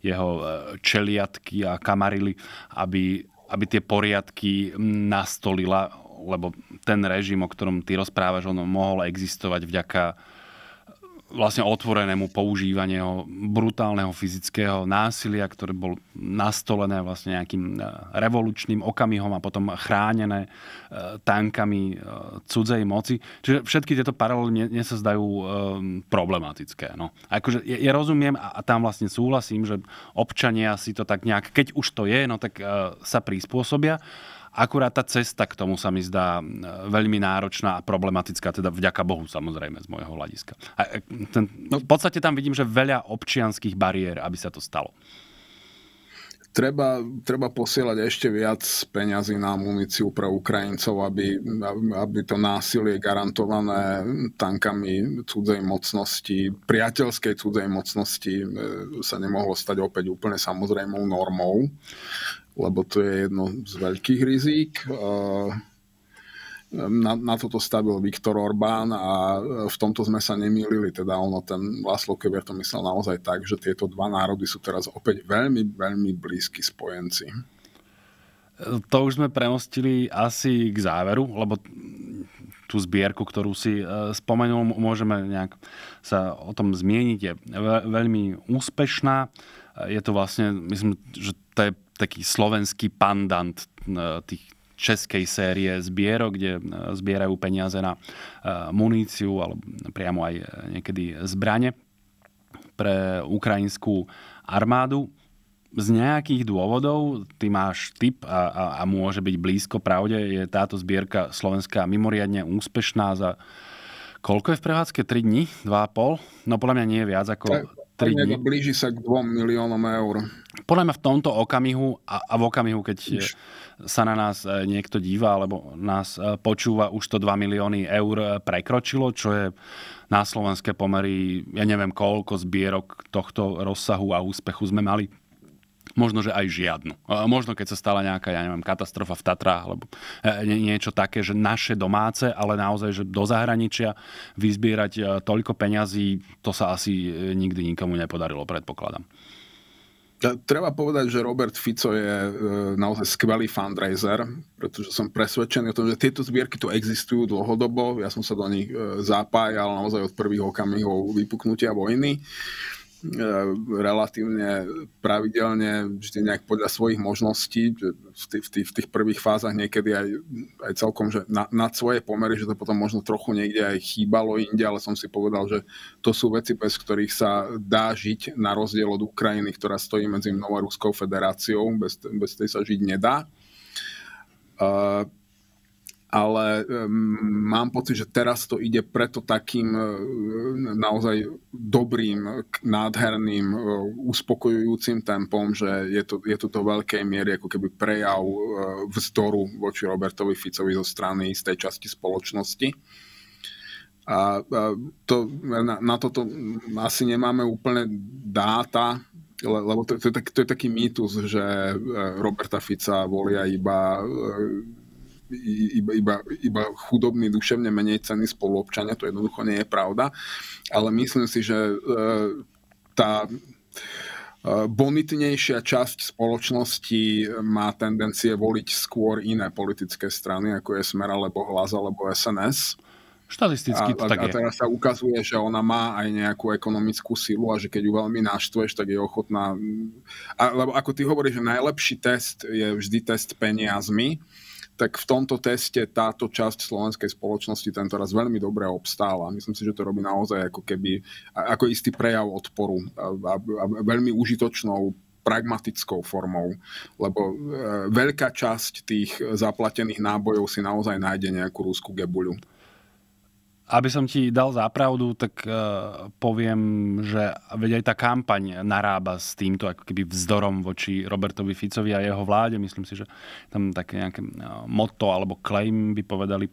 jeho e, čeliatky a kamarily, aby, aby tie poriadky nastolila lebo ten režim, o ktorom ty rozprávaš, on mohol existovať vďaka e, vlastne otvorenému používaniu brutálneho fyzického násilia, ktoré bol nastolené vlastne nejakým e, revolučným okamihom a potom chránené e, tankami cudzej moci. Čiže všetky tieto paralely mne, sa zdajú problematické. No. Akože a akože ja, ja rozumiem a, tam vlastne súhlasím, že občania si to tak nejak, keď už to je, no tak sa prispôsobia. Akurát tá cesta k tomu sa mi zdá e, veľmi náročná a problematická, teda vďaka Bohu samozrejme z môjho hľadiska. A e, ten, no. v podstate tam vidím, že veľa občianských bariér, aby sa to stalo treba, treba posielať ešte viac peňazí na muníciu pre Ukrajincov, aby, aby to násilie garantované tankami cudzej mocnosti, priateľskej cudzej mocnosti e, sa nemohlo stať opäť úplne samozrejmou normou, lebo to je jedno z veľkých rizík. E, na, na toto stavil Viktor Orbán a e, v tomto sme sa nemýlili. Teda ono, ten Laszlo Kever to myslel naozaj tak, že tieto dva národy sú teraz opäť veľmi, veľmi blízki spojenci. To už sme premostili asi k záveru, lebo tú zbierku, ktorú si e, spomenul, môžeme nejak sa o tom zmieniť. Je veľmi úspešná. E, je to vlastne, myslím, že to je taký slovenský pandant tých českej série zbierok, kde e, zbierajú peniaze na e, muníciu alebo priamo aj e, niekedy zbrane pre ukrajinskú armádu z nejakých dôvodov, ty máš tip a, a, a môže byť blízko pravde, je táto zbierka slovenská mimoriadne úspešná za koľko je v prevádzke? 3 dní? 2,5? No podľa mňa nie je viac ako 3 dní. Blíži sa k 2 miliónom eur. Podľa mňa v tomto okamihu a, a v okamihu, keď je, sa na nás e, niekto díva alebo nás e, počúva, už to 2 milióny eur e, prekročilo, čo je na slovenské pomery, ja neviem koľko zbierok tohto rozsahu a úspechu sme mali možno, že aj žiadnu. Možno, keď sa stala nejaká, ja neviem, katastrofa v Tatra, alebo niečo také, že naše domáce, ale naozaj, že do zahraničia vyzbierať toľko peňazí, to sa asi nikdy nikomu nepodarilo, predpokladám. Treba povedať, že Robert Fico je e, naozaj skvelý fundraiser, pretože som presvedčený o tom, že tieto zbierky tu existujú dlhodobo. Ja som sa do nich e, zapájal naozaj od prvých okamihov vypuknutia vojny. E, relatívne pravidelne, vždy nejak podľa svojich možností, v, tých, v, tých, v tých prvých fázach niekedy aj, aj celkom že na, nad svoje pomery, že to potom možno trochu niekde aj chýbalo inde, ale som si povedal, že to sú veci, bez ktorých sa dá žiť na rozdiel od Ukrajiny, ktorá stojí medzi mnou a Ruskou federáciou, bez, bez tej sa žiť nedá. Uh, ale mám pocit, že teraz to ide preto takým e, naozaj dobrým, nádherným, e, uspokojujúcim tempom, že je to, je to do veľkej miery ako keby prejav e, vzdoru voči Robertovi Ficovi zo strany z tej časti spoločnosti. A to, na, na toto asi nemáme úplne dáta, lebo to, to, to, je, tak, to je taký mýtus, že Roberta Fica volia iba iba, iba, iba chudobní, duševne menej cení spoluobčania, to jednoducho nie je pravda, ale myslím si, že e, tá e, bonitnejšia časť spoločnosti má tendencie voliť skôr iné politické strany, ako je Smer alebo Hlas alebo SNS. Štatisticky to a, tak a, a teraz sa ukazuje, že ona má aj nejakú ekonomickú silu a že keď ju veľmi naštveš, tak je ochotná... A, lebo ako ty hovoríš, že najlepší test je vždy test peniazmi tak v tomto teste táto časť slovenskej spoločnosti tento raz veľmi dobre obstála. Myslím si, že to robí naozaj ako keby, ako istý prejav odporu a, a veľmi užitočnou pragmatickou formou, lebo e, veľká časť tých zaplatených nábojov si naozaj nájde nejakú rúskú gebuľu aby som ti dal zápravdu, tak uh, poviem, že veď aj tá kampaň narába s týmto ako keby vzdorom voči Robertovi Ficovi a jeho vláde. Myslím si, že tam také nejaké eh, motto alebo claim by povedali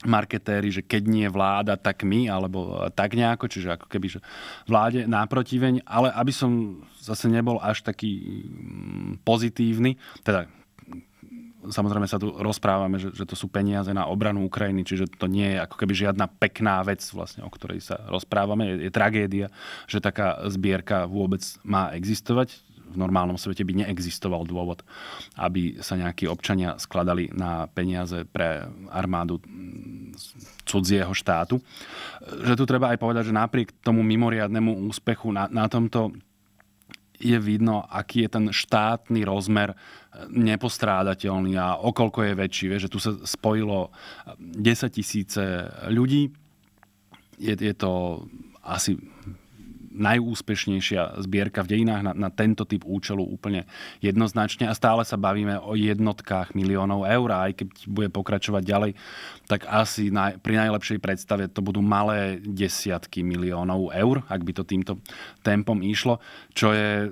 marketéri, že keď nie vláda, tak my, alebo eh, tak nejako, čiže ako keby že vláde náprotiveň, ale aby som zase nebol až taký mm, pozitívny, teda Samozrejme sa tu rozprávame, že, že to sú peniaze na obranu Ukrajiny, čiže to nie je ako keby žiadna pekná vec, vlastne, o ktorej sa rozprávame. Je, je tragédia, že taká zbierka vôbec má existovať. V normálnom svete by neexistoval dôvod, aby sa nejakí občania skladali na peniaze pre armádu cudzieho štátu. Že tu treba aj povedať, že napriek tomu mimoriadnemu úspechu na, na tomto je vidno, aký je ten štátny rozmer nepostrádateľný a okolko je väčší. Vieš, že tu sa spojilo 10 eh, tisíce ľudí. Je, je to asi najúspešnejšia zbierka v dejinách na, na tento typ účelu úplne jednoznačne a stále sa bavíme o jednotkách miliónov eur a aj keď bude pokračovať ďalej, tak asi na, pri najlepšej predstave to budú malé desiatky miliónov eur, ak by to týmto tempom išlo, čo je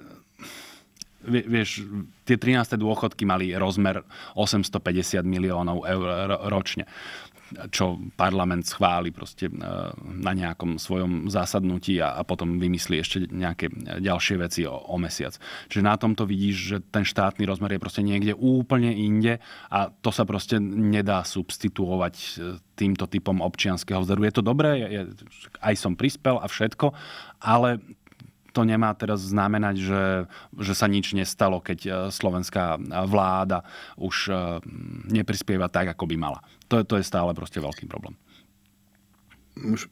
vieš, tie 13. dôchodky mali rozmer 850 miliónov eur ročne čo parlament schváli proste e, na nejakom svojom zásadnutí a, potom vymyslí ešte nejaké ďalšie veci o, o mesiac. Čiže na tomto vidíš, že ten štátny rozmer je proste niekde úplne inde a to sa proste nedá substituovať e, týmto typom občianského vzoru. Je to dobré, je, aj som prispel a všetko, ale to nemá teraz znamenať, že, že sa nič nestalo, keď e, slovenská e, vláda už e, neprispieva tak, ako by mala. To, to je stále proste veľký problém. Už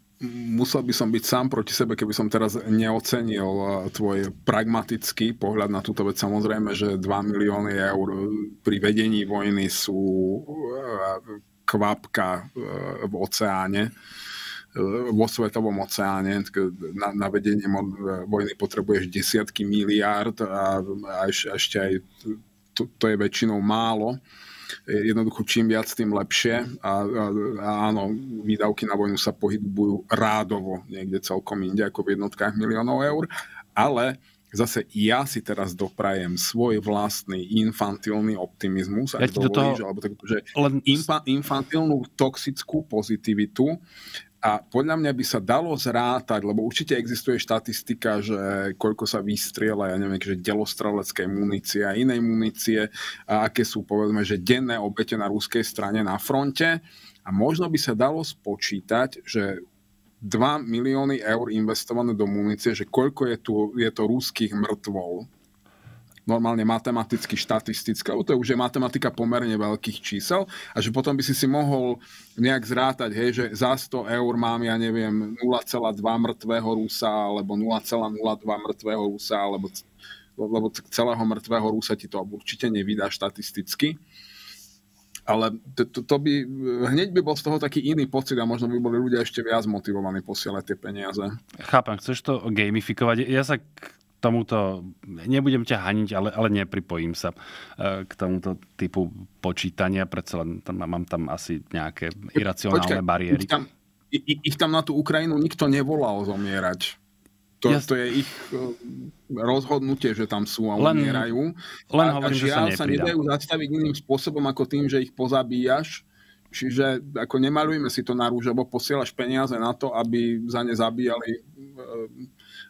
musel by som byť sám proti sebe, keby som teraz neocenil tvoj pragmatický pohľad na túto vec. Samozrejme, že 2 milióny eur pri vedení vojny sú kvapka v oceáne vo svetovom oceáne. Na, na vedenie vojny potrebuješ desiatky miliárd a, a ešte aj to, to je väčšinou málo. E, jednoducho čím viac, tým lepšie. A, a, a áno, výdavky na vojnu sa pohybujú rádovo niekde celkom inde ako v jednotkách miliónov eur, ale zase ja si teraz doprajem svoj vlastný infantilný optimizmus, ja ak dovolíš, toho... alebo tak, že len... infa, infantilnú toxickú pozitivitu, a podľa mňa by sa dalo zrátať, lebo určite existuje štatistika, že koľko sa vystriela, ja neviem, že delostrelecké munície a inej munície, a aké sú, povedzme, že denné obete na ruskej strane na fronte. A možno by sa dalo spočítať, že 2 milióny eur investované do munície, že koľko je, tu, je to ruských mŕtvol normálne matematicky, štatisticky, lebo to už je matematika pomerne veľkých čísel a že potom by si si mohol nejak zrátať, hej, že za 100 eur mám, ja neviem, 0,2 mŕtvého Rusa, alebo 0,02 mŕtvého rúsa, alebo lebo celého mŕtvého Rusa ti to určite nevydá štatisticky ale to, to, to by, hneď by bol z toho taký iný pocit a možno by boli ľudia ešte viac motivovaní posielať tie peniaze. Chápem, chceš to gamifikovať. Ja sa k tomuto, nebudem ťa haniť, ale, ale nepripojím sa e, k tomuto typu počítania, predsa len tam, mám tam asi nejaké iracionálne Počkaj, bariéry. Ich tam, ich, ich tam na tú Ukrajinu nikto nevolal zomierať. To, ja... to je ich e, rozhodnutie, že tam sú a len, umierajú. Len a, hovorím, a žiaľ že sa, sa nedajú zastaviť iným spôsobom ako tým, že ich pozabíjaš. Čiže ako nemalujme si to na lebo posielaš peniaze na to, aby za ne zabíjali e,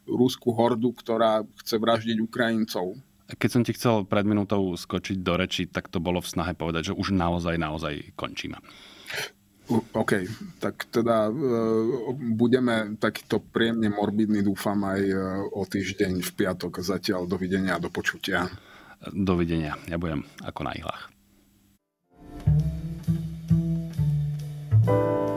rúskú hordu, ktorá chce vraždiť Ukrajincov. Keď som ti chcel pred minútou skočiť do reči, tak to bolo v snahe povedať, že už naozaj, naozaj končíme. OK, tak teda e, budeme takýto príjemne morbidný, dúfam, aj e, o týždeň v piatok. Zatiaľ dovidenia a do počutia. Dovidenia. Ja budem ako na ihlách. thank you